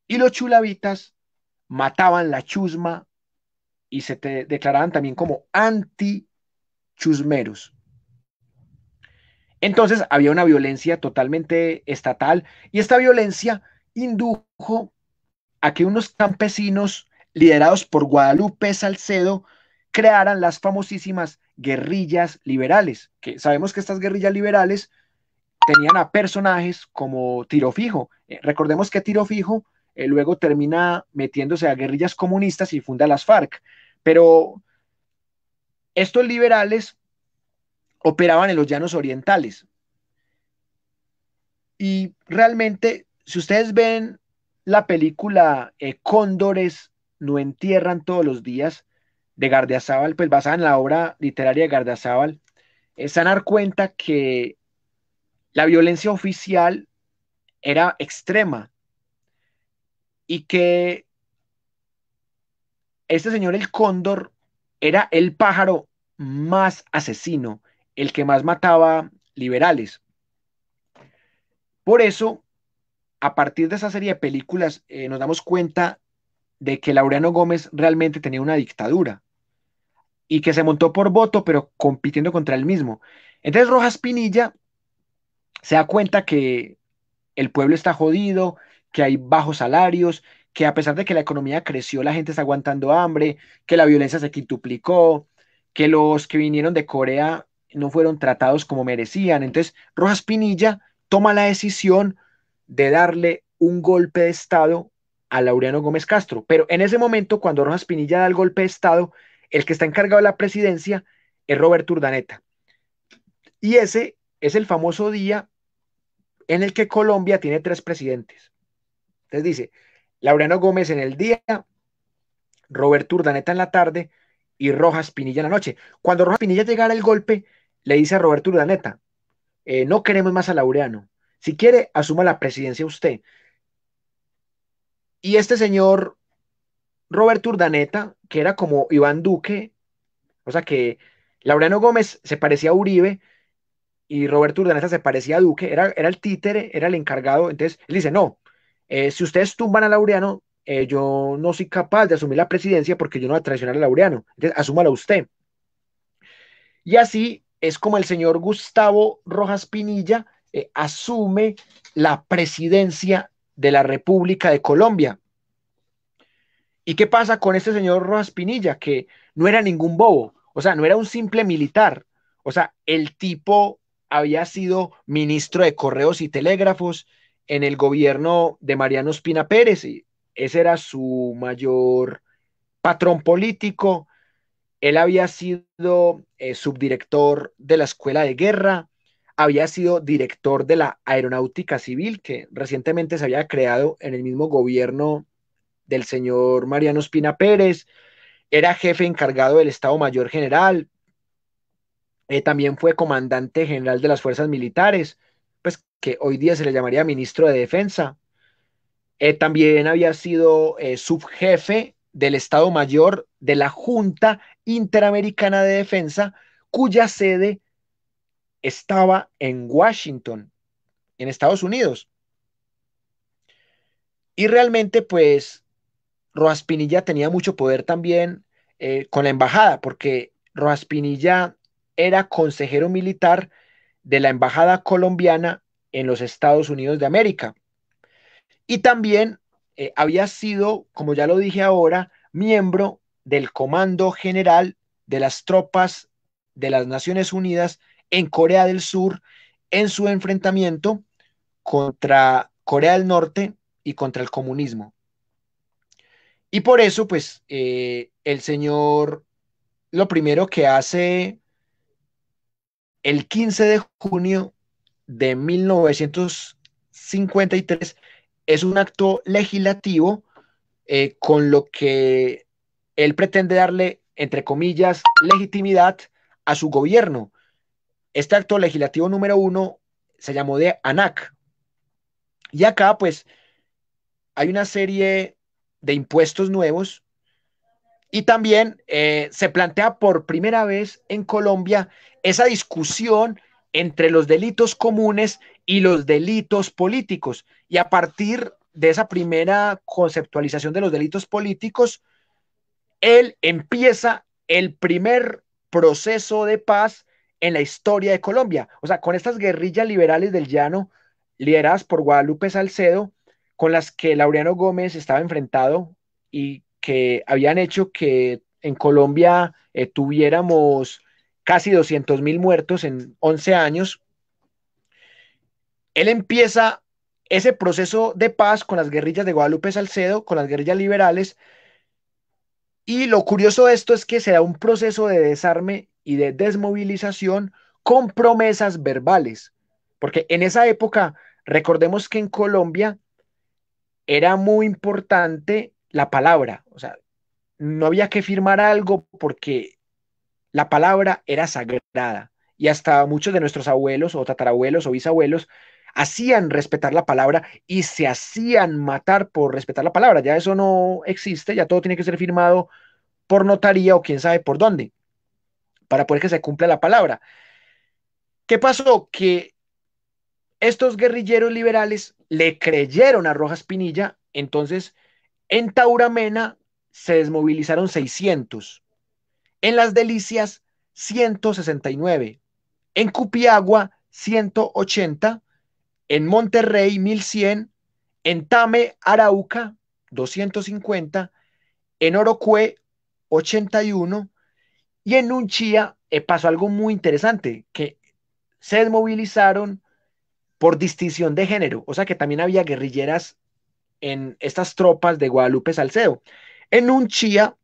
Y los Chulavitas mataban la chusma y se te declaraban también como anti-chusmeros. Entonces había una violencia totalmente estatal y esta violencia indujo a que unos campesinos liderados por Guadalupe Salcedo crearan las famosísimas guerrillas liberales, que sabemos que estas guerrillas liberales tenían a personajes como Tiro Fijo. Eh, recordemos que Tiro Fijo eh, luego termina metiéndose a guerrillas comunistas y funda las FARC, pero estos liberales operaban en los llanos orientales. Y realmente, si ustedes ven la película eh, Cóndores no entierran todos los días, de Gardiazabal, pues basada en la obra literaria de Gardiazabal, es dar cuenta que la violencia oficial era extrema y que este señor el cóndor era el pájaro más asesino, el que más mataba liberales. Por eso, a partir de esa serie de películas, eh, nos damos cuenta de que Laureano Gómez realmente tenía una dictadura y que se montó por voto, pero compitiendo contra él mismo. Entonces Rojas Pinilla se da cuenta que el pueblo está jodido, que hay bajos salarios, que a pesar de que la economía creció, la gente está aguantando hambre, que la violencia se quintuplicó, que los que vinieron de Corea no fueron tratados como merecían. Entonces Rojas Pinilla toma la decisión de darle un golpe de Estado a Laureano Gómez Castro. Pero en ese momento, cuando Rojas Pinilla da el golpe de Estado, el que está encargado de la presidencia es Roberto Urdaneta. Y ese es el famoso día en el que Colombia tiene tres presidentes. Entonces dice, Laureano Gómez en el día, Roberto Urdaneta en la tarde y Rojas Pinilla en la noche. Cuando Rojas Pinilla llegara el golpe, le dice a Roberto Urdaneta, eh, no queremos más a Laureano. Si quiere, asuma la presidencia usted. Y este señor, Roberto Urdaneta, que era como Iván Duque, o sea que Laureano Gómez se parecía a Uribe y Roberto Urdaneta se parecía a Duque, era, era el títere, era el encargado. Entonces, él dice, no, eh, si ustedes tumban a Laureano, eh, yo no soy capaz de asumir la presidencia porque yo no voy a traicionar a Laureano. Entonces, asúmala usted. Y así es como el señor Gustavo Rojas Pinilla eh, asume la presidencia de la República de Colombia. ¿Y qué pasa con este señor Rojas Pinilla? Que no era ningún bobo, o sea, no era un simple militar. O sea, el tipo había sido ministro de Correos y Telégrafos en el gobierno de Mariano Espina Pérez, y ese era su mayor patrón político. Él había sido eh, subdirector de la Escuela de Guerra, había sido director de la Aeronáutica Civil, que recientemente se había creado en el mismo gobierno del señor Mariano Espina Pérez, era jefe encargado del Estado Mayor General, eh, también fue comandante general de las fuerzas militares, pues que hoy día se le llamaría ministro de Defensa. Eh, también había sido eh, subjefe del Estado Mayor de la Junta Interamericana de Defensa, cuya sede estaba en Washington, en Estados Unidos. Y realmente, pues, Rojas Pinilla tenía mucho poder también eh, con la embajada, porque Rojas Pinilla era consejero militar de la embajada colombiana en los Estados Unidos de América. Y también eh, había sido, como ya lo dije ahora, miembro del Comando General de las Tropas de las Naciones Unidas en Corea del Sur en su enfrentamiento contra Corea del Norte y contra el comunismo. Y por eso, pues, eh, el señor lo primero que hace el 15 de junio de 1953 es un acto legislativo eh, con lo que él pretende darle, entre comillas, legitimidad a su gobierno este acto legislativo número uno se llamó de ANAC. Y acá, pues, hay una serie de impuestos nuevos y también eh, se plantea por primera vez en Colombia esa discusión entre los delitos comunes y los delitos políticos. Y a partir de esa primera conceptualización de los delitos políticos, él empieza el primer proceso de paz en la historia de Colombia. O sea, con estas guerrillas liberales del llano, lideradas por Guadalupe Salcedo, con las que Laureano Gómez estaba enfrentado y que habían hecho que en Colombia eh, tuviéramos casi 200 mil muertos en 11 años, él empieza ese proceso de paz con las guerrillas de Guadalupe Salcedo, con las guerrillas liberales, y lo curioso de esto es que se da un proceso de desarme y de desmovilización con promesas verbales. Porque en esa época, recordemos que en Colombia era muy importante la palabra, o sea, no había que firmar algo porque la palabra era sagrada y hasta muchos de nuestros abuelos o tatarabuelos o bisabuelos hacían respetar la palabra y se hacían matar por respetar la palabra. Ya eso no existe, ya todo tiene que ser firmado por notaría o quién sabe por dónde para poder que se cumpla la palabra. ¿Qué pasó? Que estos guerrilleros liberales le creyeron a Rojas Pinilla, entonces en Tauramena se desmovilizaron 600, en Las Delicias 169, en Cupiagua 180, en Monterrey 1100, en Tame, Arauca 250, en Orocue 81, y en un Chía eh, pasó algo muy interesante, que se desmovilizaron por distinción de género, o sea que también había guerrilleras en estas tropas de Guadalupe Salcedo. En chía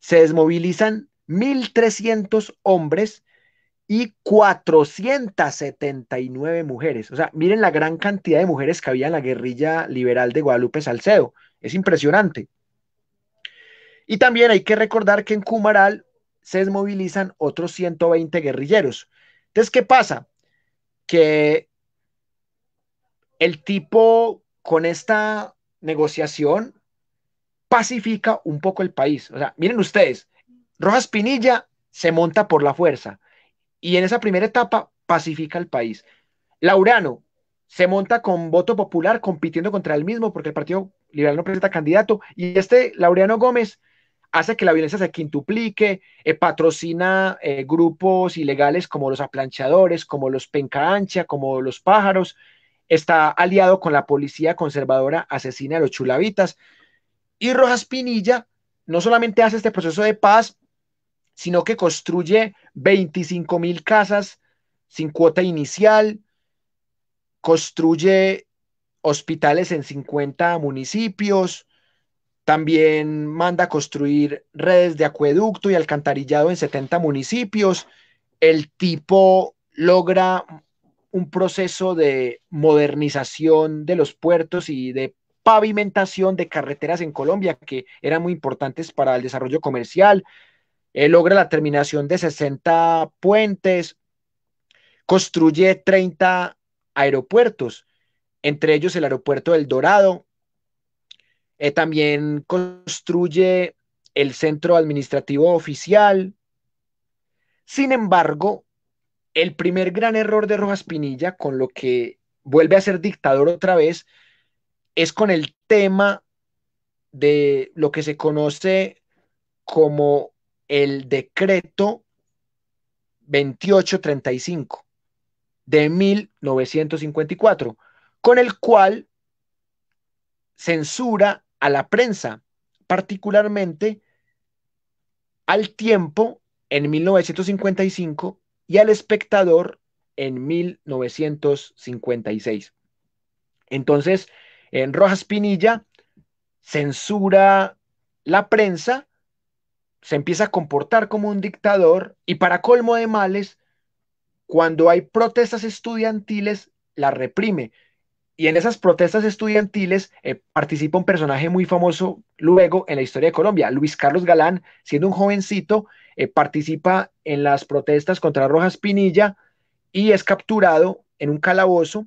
se desmovilizan 1.300 hombres y 479 mujeres. O sea, miren la gran cantidad de mujeres que había en la guerrilla liberal de Guadalupe Salcedo. Es impresionante. Y también hay que recordar que en Cumaral se desmovilizan otros 120 guerrilleros. Entonces, ¿qué pasa? Que el tipo con esta negociación pacifica un poco el país. O sea, miren ustedes, Rojas Pinilla se monta por la fuerza y en esa primera etapa pacifica el país. Laurano se monta con voto popular compitiendo contra él mismo porque el Partido Liberal no presenta candidato y este Laureano Gómez hace que la violencia se quintuplique, eh, patrocina eh, grupos ilegales como los aplanchadores, como los penca ancha, como los pájaros, está aliado con la policía conservadora asesina a los chulavitas. Y Rojas Pinilla no solamente hace este proceso de paz, sino que construye 25 mil casas sin cuota inicial, construye hospitales en 50 municipios, también manda a construir redes de acueducto y alcantarillado en 70 municipios. El tipo logra un proceso de modernización de los puertos y de pavimentación de carreteras en Colombia que eran muy importantes para el desarrollo comercial. Él eh, logra la terminación de 60 puentes, construye 30 aeropuertos, entre ellos el aeropuerto del Dorado, eh, también construye el centro administrativo oficial. Sin embargo, el primer gran error de Rojas Pinilla, con lo que vuelve a ser dictador otra vez, es con el tema de lo que se conoce como el decreto 2835 de 1954, con el cual censura a la prensa, particularmente al tiempo en 1955 y al espectador en 1956. Entonces, en Rojas Pinilla censura la prensa, se empieza a comportar como un dictador y para colmo de males, cuando hay protestas estudiantiles, la reprime. Y en esas protestas estudiantiles eh, participa un personaje muy famoso luego en la historia de Colombia, Luis Carlos Galán, siendo un jovencito, eh, participa en las protestas contra Rojas Pinilla y es capturado en un calabozo.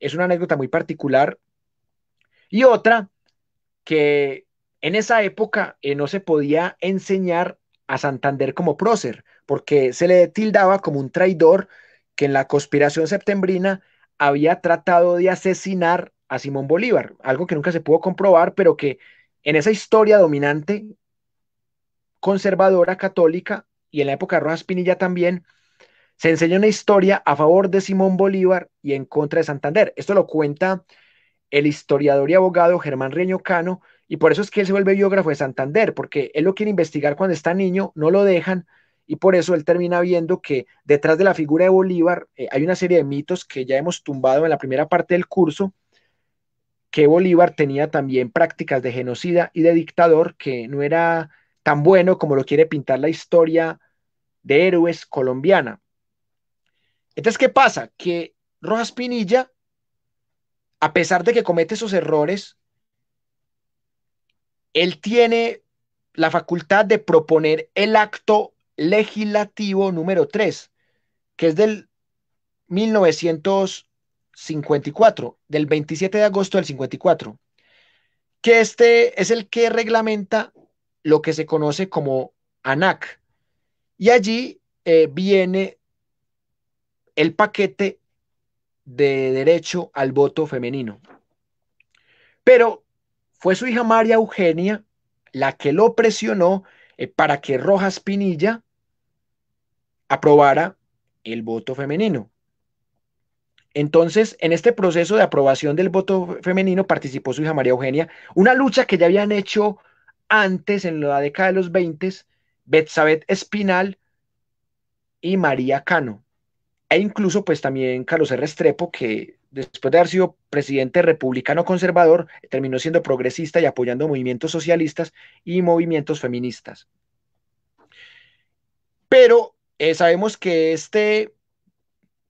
Es una anécdota muy particular. Y otra que en esa época eh, no se podía enseñar a Santander como prócer, porque se le tildaba como un traidor que en la conspiración septembrina había tratado de asesinar a Simón Bolívar, algo que nunca se pudo comprobar, pero que en esa historia dominante conservadora católica y en la época de Rojas Pinilla también, se enseña una historia a favor de Simón Bolívar y en contra de Santander. Esto lo cuenta el historiador y abogado Germán Reño Cano, y por eso es que él se vuelve biógrafo de Santander, porque él lo quiere investigar cuando está niño, no lo dejan, y por eso él termina viendo que detrás de la figura de Bolívar eh, hay una serie de mitos que ya hemos tumbado en la primera parte del curso, que Bolívar tenía también prácticas de genocida y de dictador que no era tan bueno como lo quiere pintar la historia de héroes colombiana. Entonces, ¿qué pasa? Que Rojas Pinilla, a pesar de que comete esos errores, él tiene la facultad de proponer el acto legislativo número 3, que es del 1954, del 27 de agosto del 54, que este es el que reglamenta lo que se conoce como ANAC. Y allí eh, viene el paquete de derecho al voto femenino. Pero fue su hija María Eugenia la que lo presionó eh, para que Rojas Pinilla aprobara el voto femenino. Entonces, en este proceso de aprobación del voto femenino participó su hija María Eugenia, una lucha que ya habían hecho antes, en la década de los 20, Betsabet Espinal y María Cano. E incluso, pues también Carlos R. Estrepo que después de haber sido presidente republicano conservador, terminó siendo progresista y apoyando movimientos socialistas y movimientos feministas. Pero eh, sabemos que este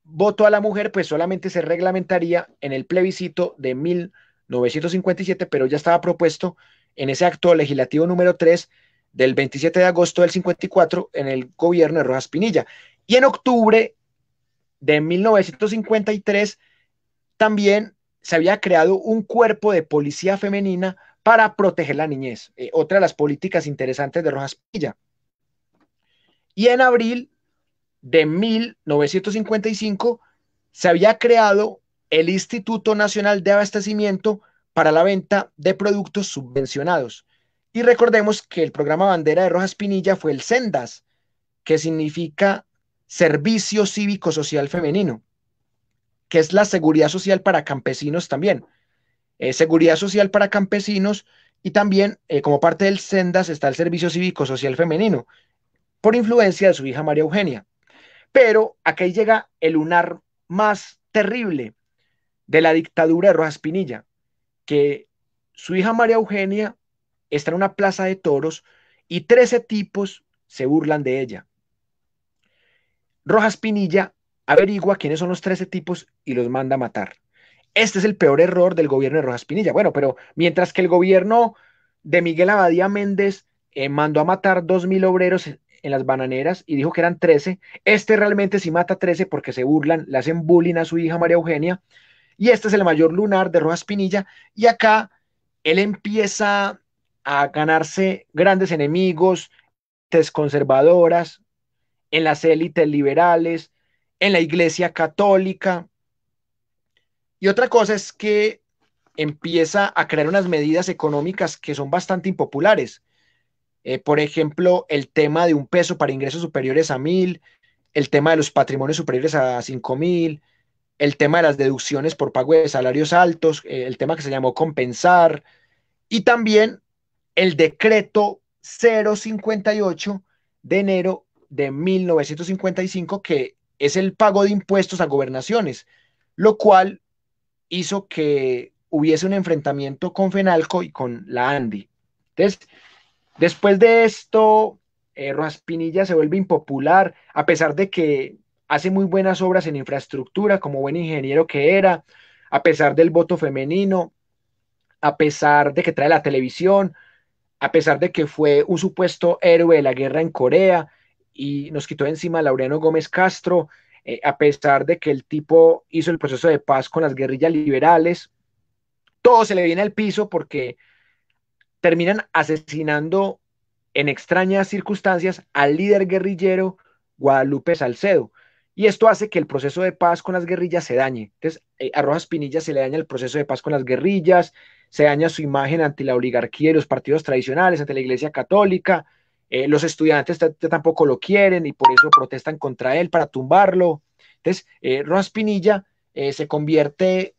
voto a la mujer pues solamente se reglamentaría en el plebiscito de 1957, pero ya estaba propuesto en ese acto legislativo número 3 del 27 de agosto del 54 en el gobierno de Rojas Pinilla. Y en octubre de 1953 también se había creado un cuerpo de policía femenina para proteger la niñez, eh, otra de las políticas interesantes de Rojas Pinilla. Y en abril de 1955 se había creado el Instituto Nacional de Abastecimiento para la Venta de Productos Subvencionados. Y recordemos que el programa bandera de Rojas Pinilla fue el SENDAS, que significa Servicio Cívico Social Femenino, que es la seguridad social para campesinos también. Eh, seguridad social para campesinos y también eh, como parte del SENDAS está el Servicio Cívico Social Femenino, por influencia de su hija María Eugenia. Pero acá llega el lunar más terrible de la dictadura de Rojas Pinilla, que su hija María Eugenia está en una plaza de toros y 13 tipos se burlan de ella. Rojas Pinilla averigua quiénes son los 13 tipos y los manda a matar. Este es el peor error del gobierno de Rojas Pinilla. Bueno, pero mientras que el gobierno de Miguel Abadía Méndez eh, mandó a matar 2.000 obreros en las bananeras y dijo que eran 13. Este realmente sí mata 13 porque se burlan, le hacen bullying a su hija María Eugenia. Y este es el mayor lunar de Rojas Pinilla. Y acá él empieza a ganarse grandes enemigos, conservadoras, en las élites liberales, en la iglesia católica. Y otra cosa es que empieza a crear unas medidas económicas que son bastante impopulares. Eh, por ejemplo, el tema de un peso para ingresos superiores a mil, el tema de los patrimonios superiores a cinco mil, el tema de las deducciones por pago de salarios altos, eh, el tema que se llamó compensar, y también el decreto 058 de enero de 1955, que es el pago de impuestos a gobernaciones, lo cual hizo que hubiese un enfrentamiento con FENALCO y con la ANDI. Entonces, Después de esto, eh, Rojas Pinilla se vuelve impopular, a pesar de que hace muy buenas obras en infraestructura, como buen ingeniero que era, a pesar del voto femenino, a pesar de que trae la televisión, a pesar de que fue un supuesto héroe de la guerra en Corea y nos quitó encima a Laureano Gómez Castro, eh, a pesar de que el tipo hizo el proceso de paz con las guerrillas liberales, todo se le viene al piso porque terminan asesinando en extrañas circunstancias al líder guerrillero Guadalupe Salcedo. Y esto hace que el proceso de paz con las guerrillas se dañe. Entonces, eh, a Rojas Pinilla se le daña el proceso de paz con las guerrillas, se daña su imagen ante la oligarquía y los partidos tradicionales, ante la Iglesia Católica. Eh, los estudiantes tampoco lo quieren y por eso protestan contra él para tumbarlo. Entonces, eh, Rojas Pinilla se convierte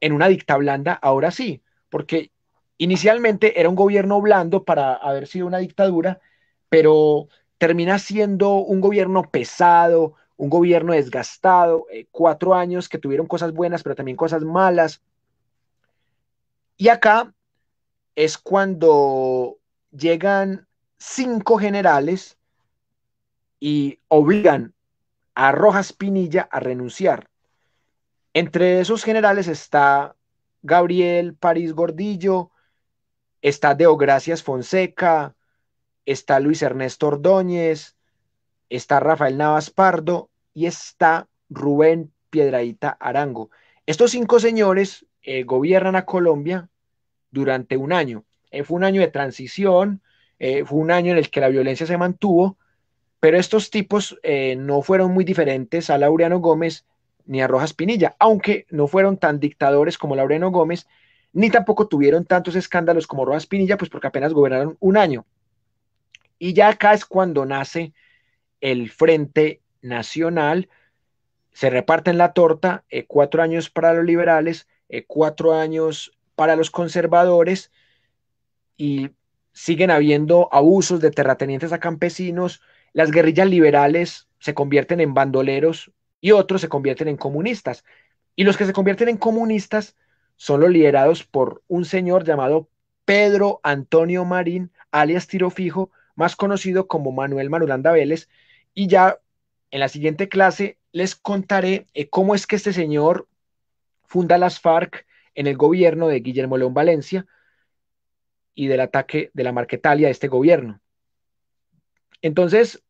en una dicta blanda, ahora sí, porque Inicialmente era un gobierno blando para haber sido una dictadura, pero termina siendo un gobierno pesado, un gobierno desgastado, eh, cuatro años que tuvieron cosas buenas, pero también cosas malas. Y acá es cuando llegan cinco generales y obligan a Rojas Pinilla a renunciar. Entre esos generales está Gabriel París Gordillo, está Gracias Fonseca, está Luis Ernesto Ordóñez, está Rafael Navas Pardo y está Rubén Piedradita Arango. Estos cinco señores eh, gobiernan a Colombia durante un año. Eh, fue un año de transición, eh, fue un año en el que la violencia se mantuvo, pero estos tipos no fueron muy diferentes a Laureano Gómez ni a Rojas Pinilla, aunque no fueron tan dictadores como Laureano Gómez, ni tampoco tuvieron tantos escándalos como Rojas Pinilla, pues porque apenas gobernaron un año. Y ya acá es cuando nace el Frente Nacional, se reparten la torta, eh, cuatro años para los liberales, eh, cuatro años para los conservadores y siguen habiendo abusos de terratenientes a campesinos, las guerrillas liberales se convierten en bandoleros y otros se convierten en comunistas. Y los que se convierten en comunistas son los liderados por un señor llamado Pedro Antonio Marín, alias Tirofijo, más conocido como Manuel Marulanda Vélez, y ya en la siguiente clase les contaré eh, cómo es que este señor funda las FARC en el gobierno de Guillermo León Valencia y del ataque de la Marquetalia a este gobierno. Entonces,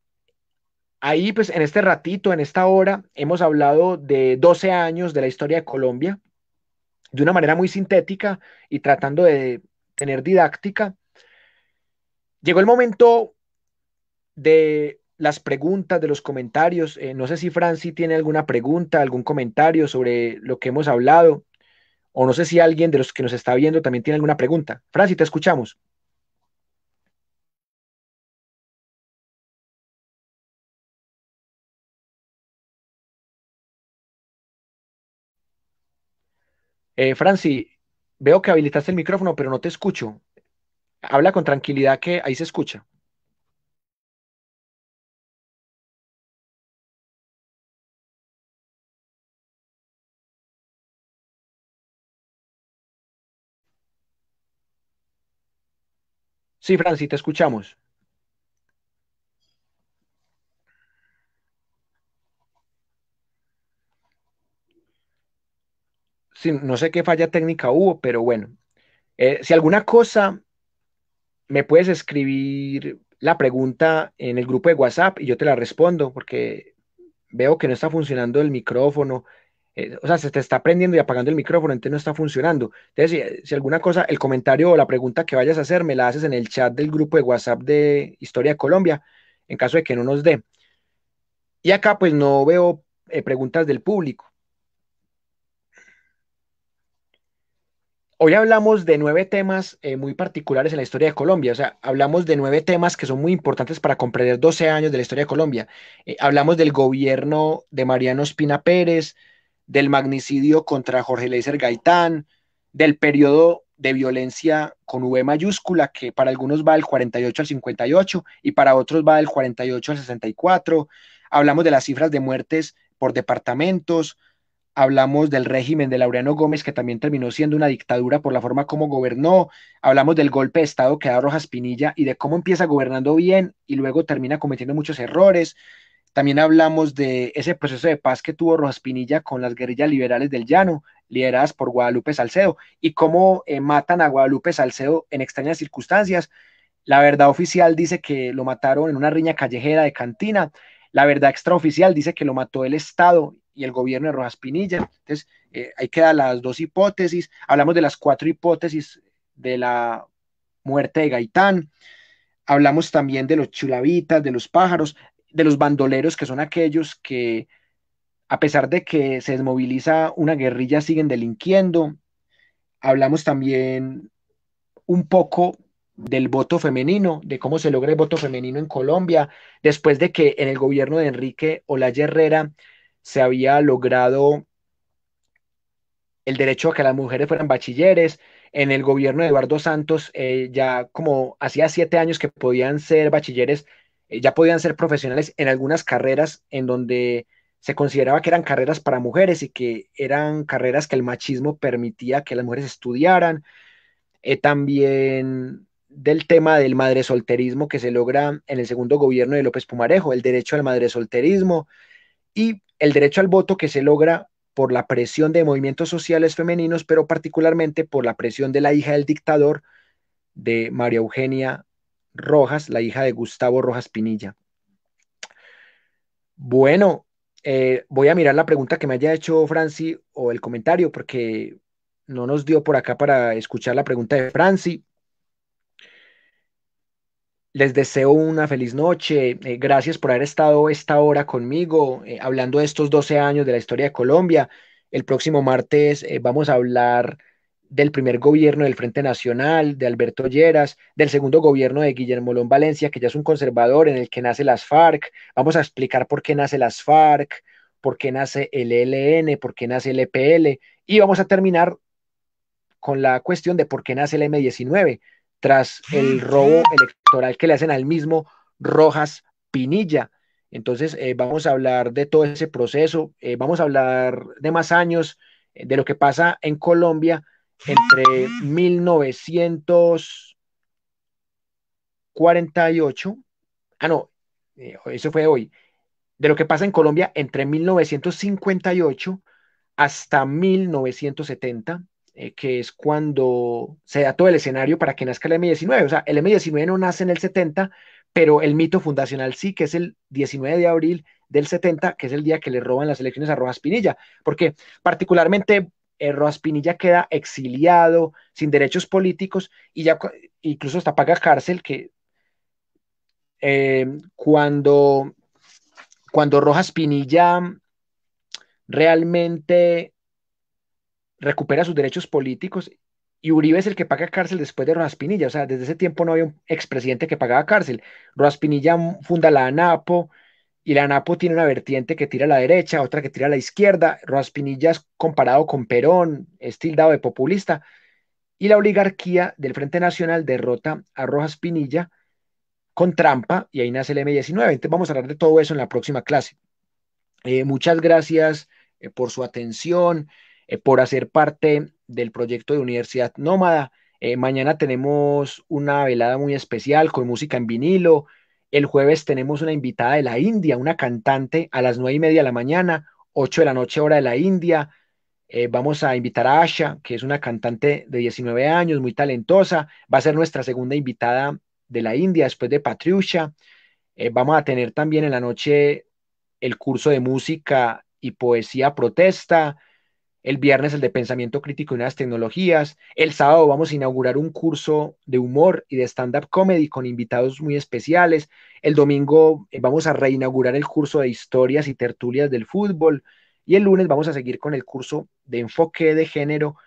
ahí pues en este ratito, en esta hora, hemos hablado de 12 años de la historia de Colombia, de una manera muy sintética y tratando de tener didáctica. Llegó el momento de las preguntas, de los comentarios. Eh, no sé si Franci tiene alguna pregunta, algún comentario sobre lo que hemos hablado, o no sé si alguien de los que nos está viendo también tiene alguna pregunta. Franci, te escuchamos. Eh, Franci, veo que habilitaste el micrófono, pero no te escucho. Habla con tranquilidad que ahí se escucha. Sí, Franci, te escuchamos. no sé qué falla técnica hubo, pero bueno. Eh, si alguna cosa, me puedes escribir la pregunta en el grupo de WhatsApp y yo te la respondo, porque veo que no está funcionando el micrófono. Eh, o sea, se te está prendiendo y apagando el micrófono, entonces no está funcionando. Entonces, si, alguna cosa, el comentario o la pregunta que vayas a hacer, me la haces en el chat del grupo de WhatsApp de Historia de Colombia, en caso de que no nos dé. Y acá, pues no veo eh, preguntas del público. Hoy hablamos de nueve temas eh, muy particulares en la historia de Colombia, o sea, hablamos de nueve temas que son muy importantes para comprender 12 años de la historia de Colombia. Eh, hablamos del gobierno de Mariano Espina Pérez, del magnicidio contra Jorge Leiser Gaitán, del periodo de violencia con V mayúscula, que para algunos va del 48 al 58 y para otros va del 48 al 64. Hablamos de las cifras de muertes por departamentos, hablamos del régimen de Laureano Gómez, que también terminó siendo una dictadura por la forma como gobernó, hablamos del golpe de Estado que da Rojas Pinilla y de cómo empieza gobernando bien y luego termina cometiendo muchos errores. También hablamos de ese proceso de paz que tuvo Rojas Pinilla con las guerrillas liberales del Llano, lideradas por Guadalupe Salcedo, y cómo eh, matan a Guadalupe Salcedo en extrañas circunstancias. La verdad oficial dice que lo mataron en una riña callejera de cantina, la verdad extraoficial dice que lo mató el Estado y el gobierno de Rojas Pinilla. Entonces, eh, ahí quedan las dos hipótesis. Hablamos de las cuatro hipótesis de la muerte de Gaitán. Hablamos también de los chulavitas, de los pájaros, de los bandoleros, que son aquellos que, a pesar de que se desmoviliza una guerrilla, siguen delinquiendo. Hablamos también un poco del voto femenino, de cómo se logra el voto femenino en Colombia, después de que en el gobierno de Enrique Olaya Herrera se había logrado el derecho a que las mujeres fueran bachilleres, en el gobierno de Eduardo Santos eh, ya como hacía siete años que podían ser bachilleres, eh, ya podían ser profesionales en algunas carreras en donde se consideraba que eran carreras para mujeres y que eran carreras que el machismo permitía que las mujeres estudiaran. Eh, también del tema del madre solterismo que se logra en el segundo gobierno de López Pumarejo, el derecho al madre solterismo y el derecho al voto que se logra por la presión de movimientos sociales femeninos, pero particularmente por la presión de la hija del dictador de María Eugenia Rojas, la hija de Gustavo Rojas Pinilla. Bueno, eh, voy a mirar la pregunta que me haya hecho Franci o el comentario, porque no nos dio por acá para escuchar la pregunta de Franci. Les deseo una feliz noche. Eh, gracias por haber estado esta hora conmigo, eh, hablando de estos 12 años de la historia de Colombia. El próximo martes eh, vamos a hablar del primer gobierno del Frente Nacional, de Alberto Lleras, del segundo gobierno de Guillermo Lón Valencia, que ya es un conservador en el que nace las FARC. Vamos a explicar por qué nace las FARC, por qué nace el ELN, por qué nace el EPL. Y vamos a terminar con la cuestión de por qué nace el M19 tras el ah, robo electoral que le hacen al mismo Rojas Pinilla. Entonces, eh, vamos a hablar de todo ese proceso, eh, vamos a hablar de más años, eh, de lo que pasa en Colombia entre 1948, ah, no, eso fue hoy, de lo que pasa en Colombia entre 1958 hasta 1970 eh, que es cuando se da todo el escenario para que nazca el M19. O sea, el M19 no nace en el 70, pero el mito fundacional sí, que es el 19 de abril del 70, que es el día que le roban las elecciones a Rojas Pinilla, porque particularmente eh, Rojas Pinilla queda exiliado, sin derechos políticos, y ya incluso hasta paga cárcel, que em, cuando, cuando Rojas Pinilla realmente recupera sus derechos políticos y Uribe es el que paga cárcel después de Rojas Pinilla O sea, desde ese tiempo no había un expresidente que pagaba cárcel. Rojas Pinilla funda la ANAPO y la ANAPO tiene una vertiente que tira a la derecha, otra que tira a la izquierda. Rojas Pinilla es comparado con Perón, es tildado de populista. Y la oligarquía del Frente Nacional derrota a Rojas Pinilla con trampa y ahí nace el M19. Entonces vamos a hablar de todo eso en la próxima clase. Eh, muchas gracias eh, por su atención. Eh, por hacer parte del proyecto de Universidad Nómada. Eh, mañana tenemos una velada muy especial con música en vinilo. El jueves tenemos una invitada de la India, una cantante, a las nueve y media de la mañana, ocho de la noche, hora de la India. Eh, vamos a invitar a Asha, que es una cantante de 19 años, muy talentosa. Va a ser nuestra segunda invitada de la India después de Patriusha. vamos a tener también en la noche el curso de música y poesía protesta el viernes el de pensamiento crítico y nuevas tecnologías, el sábado vamos a inaugurar un curso de humor y de stand-up comedy con invitados muy especiales, el domingo eh, vamos a reinaugurar el curso de historias y tertulias del fútbol y el lunes vamos a seguir con el curso de enfoque de género,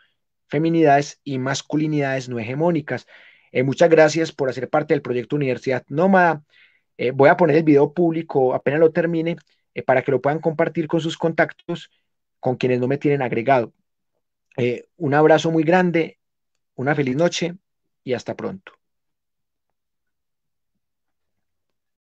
feminidades y masculinidades no hegemónicas. Eh, muchas gracias por hacer parte del proyecto Universidad Nómada. Eh, voy a poner el video público apenas lo termine para que lo puedan compartir con sus contactos con quienes no me tienen agregado. Eh, un abrazo muy grande, una feliz noche y hasta pronto.